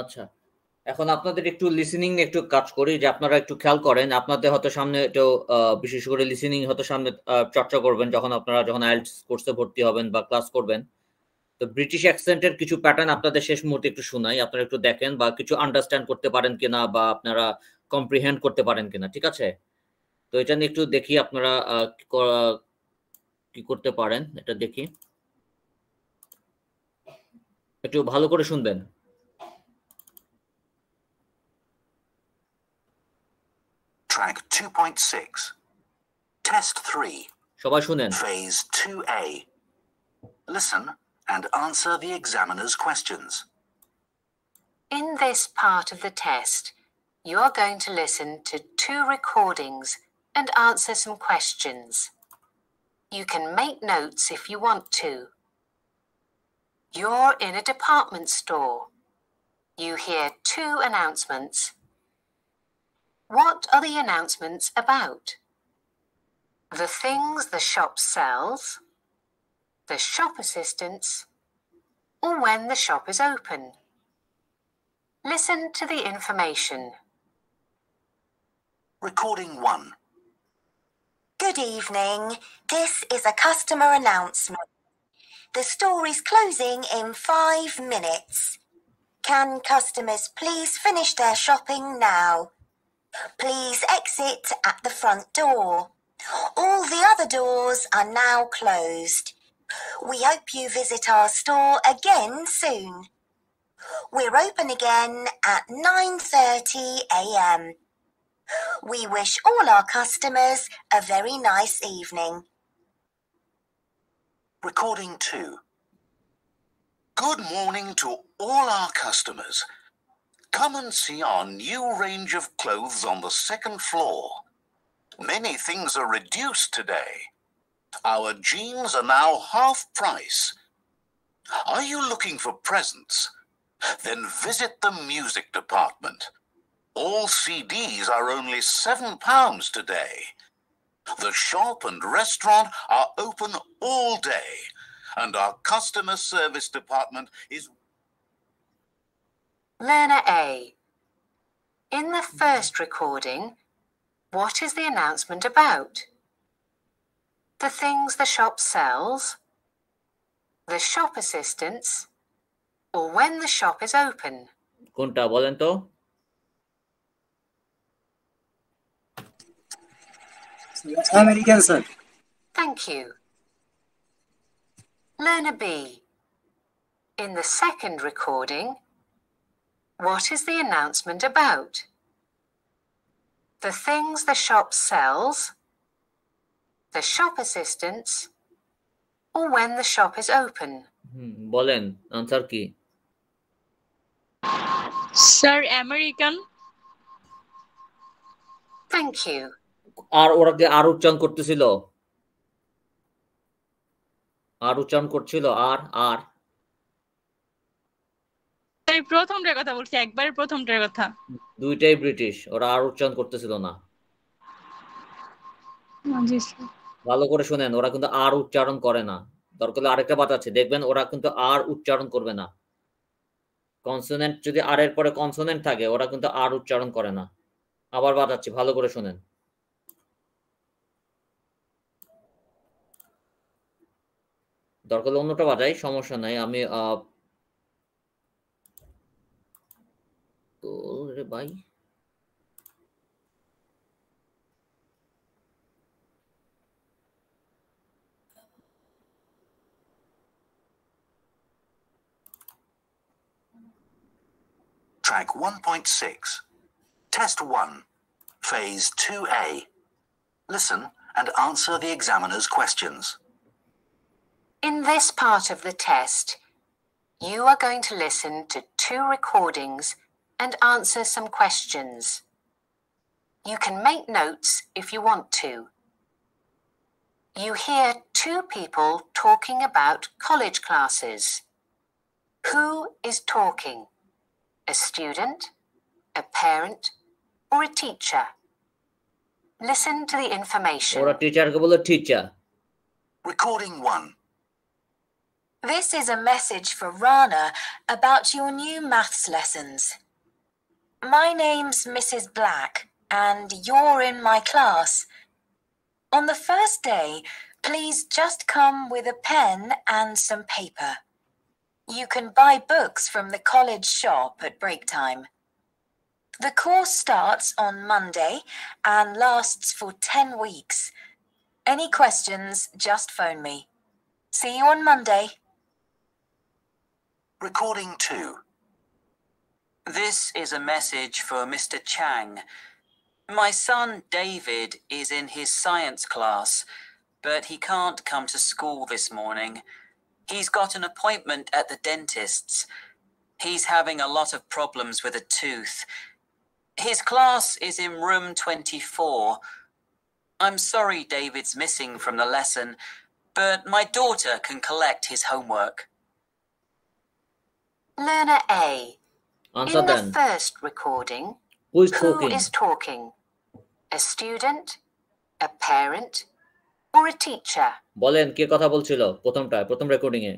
আচ্ছা এখন আপনাদের একটু লিসেনিং একটু কাজ করি যে আপনারা একটু খেয়াল করেন আপনাদের হয়তো সামনে একটু বিশেষ করে লিসেনিং হয়তো সামনে চর্চা করবেন যখন আপনারা যখন আইএলটিএস কোর্সে ভর্তি হবেন বা ক্লাস করবেন তো ব্রিটিশ অ্যাকসেন্টের কিছু প্যাটার্ন আপনাদের শেষ মুহূর্তে একটু শোনাই আপনারা একটু দেখেন বা কিছু আন্ডারস্ট্যান্ড করতে পারেন কিনা বা আপনারা কম্প্রিহেন্ড করতে পারেন কিনা ঠিক আছে তো এটা নিয়ে একটু দেখি আপনারা কি করতে পারেন এটা দেখি একটু ভালো করে শুনবেন Track 2.6. Test 3. Phase 2A. Listen and answer the examiner's questions. In this part of the test, you are going to listen to two recordings and answer some questions. You can make notes if you want to. You're in a department store. You hear two announcements what are the announcements about? The things the shop sells, the shop assistants, or when the shop is open. Listen to the information. Recording 1. Good evening. This is a customer announcement. The store is closing in five minutes. Can customers please finish their shopping now? Please exit at the front door. All the other doors are now closed. We hope you visit our store again soon. We're open again at 9:30 a.m. We wish all our customers a very nice evening. Recording 2. Good morning to all our customers. Come and see our new range of clothes on the second floor. Many things are reduced today. Our jeans are now half price. Are you looking for presents? Then visit the music department. All CDs are only £7 today. The shop and restaurant are open all day, and our customer service department is Learner A. In the first recording, what is the announcement about? The things the shop sells, the shop assistants, or when the shop is open. কোনটা বলেন American, sir. Thank you. Learner B. In the second recording, what is the announcement about? The things the shop sells, the shop assistants, or when the shop is open. Bolen, hmm, answer key. Sir, American. Thank you. আর ওরা আর উচ্চারণ করতেছিল আর উচ্চারণ করছিল আর আর আমি প্রথমটার কথা বলছি একবারে প্রথমটার কথা দুইটাই ব্রিটিশ ওরা আর উচ্চারণ করতেছিল না ভালো করে শুনেন ওরা কিন্তু আর উচ্চারণ করে না দরকার আরেকটা বাত আছে দেখবেন ওরা কিন্তু আর উচ্চারণ করবে না কনসোনেন্ট যদি আর এর পরে কনসোনেন্ট থাকে ওরা কিন্তু আর উচ্চারণ করে না আবার বাত আছে ভালো করে শুনেন দরকার অন্যটা বাজাই সমস্যা নাই আমি school Track 1.6. Test 1. Phase 2A. Listen and answer the examiner's questions. In this part of the test, you are going to listen to two recordings and answer some questions. You can make notes if you want to. You hear two people talking about college classes. Who is talking? A student, a parent, or a teacher? Listen to the information. Or a teacher, a teacher. Recording one. This is a message for Rana about your new maths lessons. My name's Mrs. Black, and you're in my class. On the first day, please just come with a pen and some paper. You can buy books from the college shop at break time. The course starts on Monday and lasts for 10 weeks. Any questions, just phone me. See you on Monday. Recording 2. This is a message for Mr. Chang. My son David is in his science class, but he can't come to school this morning. He's got an appointment at the dentist's. He's having a lot of problems with a tooth. His class is in room 24. I'm sorry David's missing from the lesson, but my daughter can collect his homework. Learner A Answer In then. the first recording, who is who talking? is talking? A student, a parent, or a teacher? বলেন কে কথা বলছিল প্রথমটায় প্রথম recording এ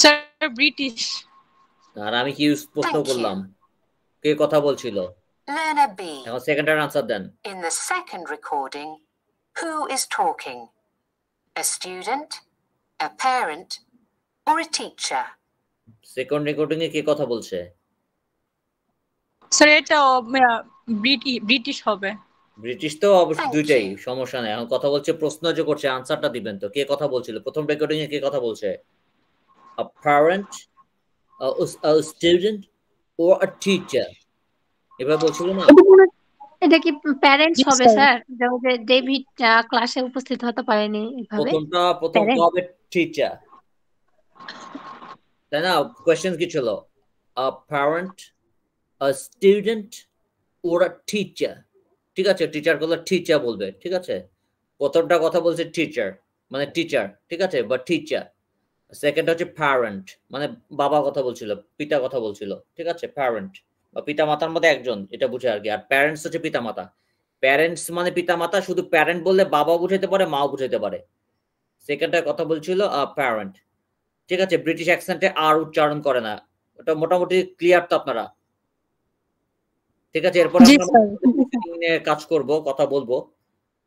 sir British আর আমি কি প্রশ্ন করলাম কে কথা বলছিল Learner B. এখন সেকেন্ড আনসার দেন In the second recording, who is talking? A student, a parent, or a teacher? Second recording এ কে কথা বলছে স্যার এটা ব্রিটিশ হবে ব্রিটিশ তো অবশ্যই দুইটাই সমস্যা নাই এখন কথা বলছে প্রশ্ন যে করছে আনসারটা দিবেন তো কে কথা বলছিল প্রথম রেকর্ডিং এ কে কথা বলছে a parent a student student a teacher teacher বলছিল না এটা কি প্যারেন্টস হবে স্যার যে ডেভিড ক্লাসে উপস্থিত হতে পারেনি এভাবে প্রথমটা প্রথমটা হবে টিচার তাই না কোয়েশ্চেন কি ছিল a parent a student or teacher ঠিক আছে টিচার গুলো টিচার বলবে ঠিক আছে প্রথমটা কথা বলছে টিচার মানে টিচার ঠিক আছে বা টিচার সেকেন্ড হচ্ছে প্যারেন্ট মানে বাবা কথা বলছিল পিতা কথা বলছিল ঠিক আছে প্যারেন্ট বা পিতা মাতার মধ্যে একজন এটা বুঝে আর কি আর প্যারেন্টস হচ্ছে পিতা মাতা প্যারেন্টস মানে পিতা মাতা শুধু প্যারেন্ট বললে বাবা বুঝাইতে পারে মাও বুঝাইতে পারে সেকেন্ডটা কথা বলছিল প্যারেন্ট ঠিক আছে ব্রিটিশ অ্যাকসেন্টে আর উচ্চারণ করে না ওটা মোটামুটি ক্লিয়ার তো আপনারা ঠিক আছে এরপর কাজ করব কথা বলবো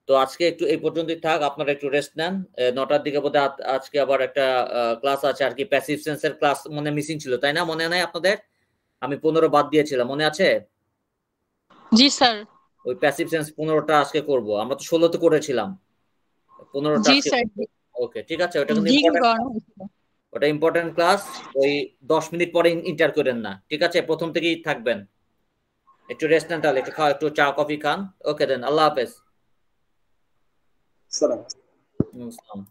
তো আজকে একটু এই পর্যন্তই থাক আপনারা একটু রেস্ট নেন নটার দিকে বোধ আজকে আবার একটা ক্লাস আছে আর কি প্যাসিভ সেন্সের ক্লাস মনে মিসিং ছিল তাই না মনে নাই আপনাদের আমি পনেরো বাদ দিয়েছিলাম মনে আছে জি স্যার ওই প্যাসিভ সেন্স পনেরোটা আজকে করব আমরা তো তো করেছিলাম পনেরোটা ওকে ঠিক আছে ওটা কিন্তু ওটা ইম্পর্টেন্ট ক্লাস ওই দশ মিনিট পরে ইন্টার করেন না ঠিক আছে প্রথম থেকেই থাকবেন একটু রেস্ট নেন তাহলে একটু খাওয়া একটু চা কফি খান ওকে দেন আল্লাহ হাফেজ সালাম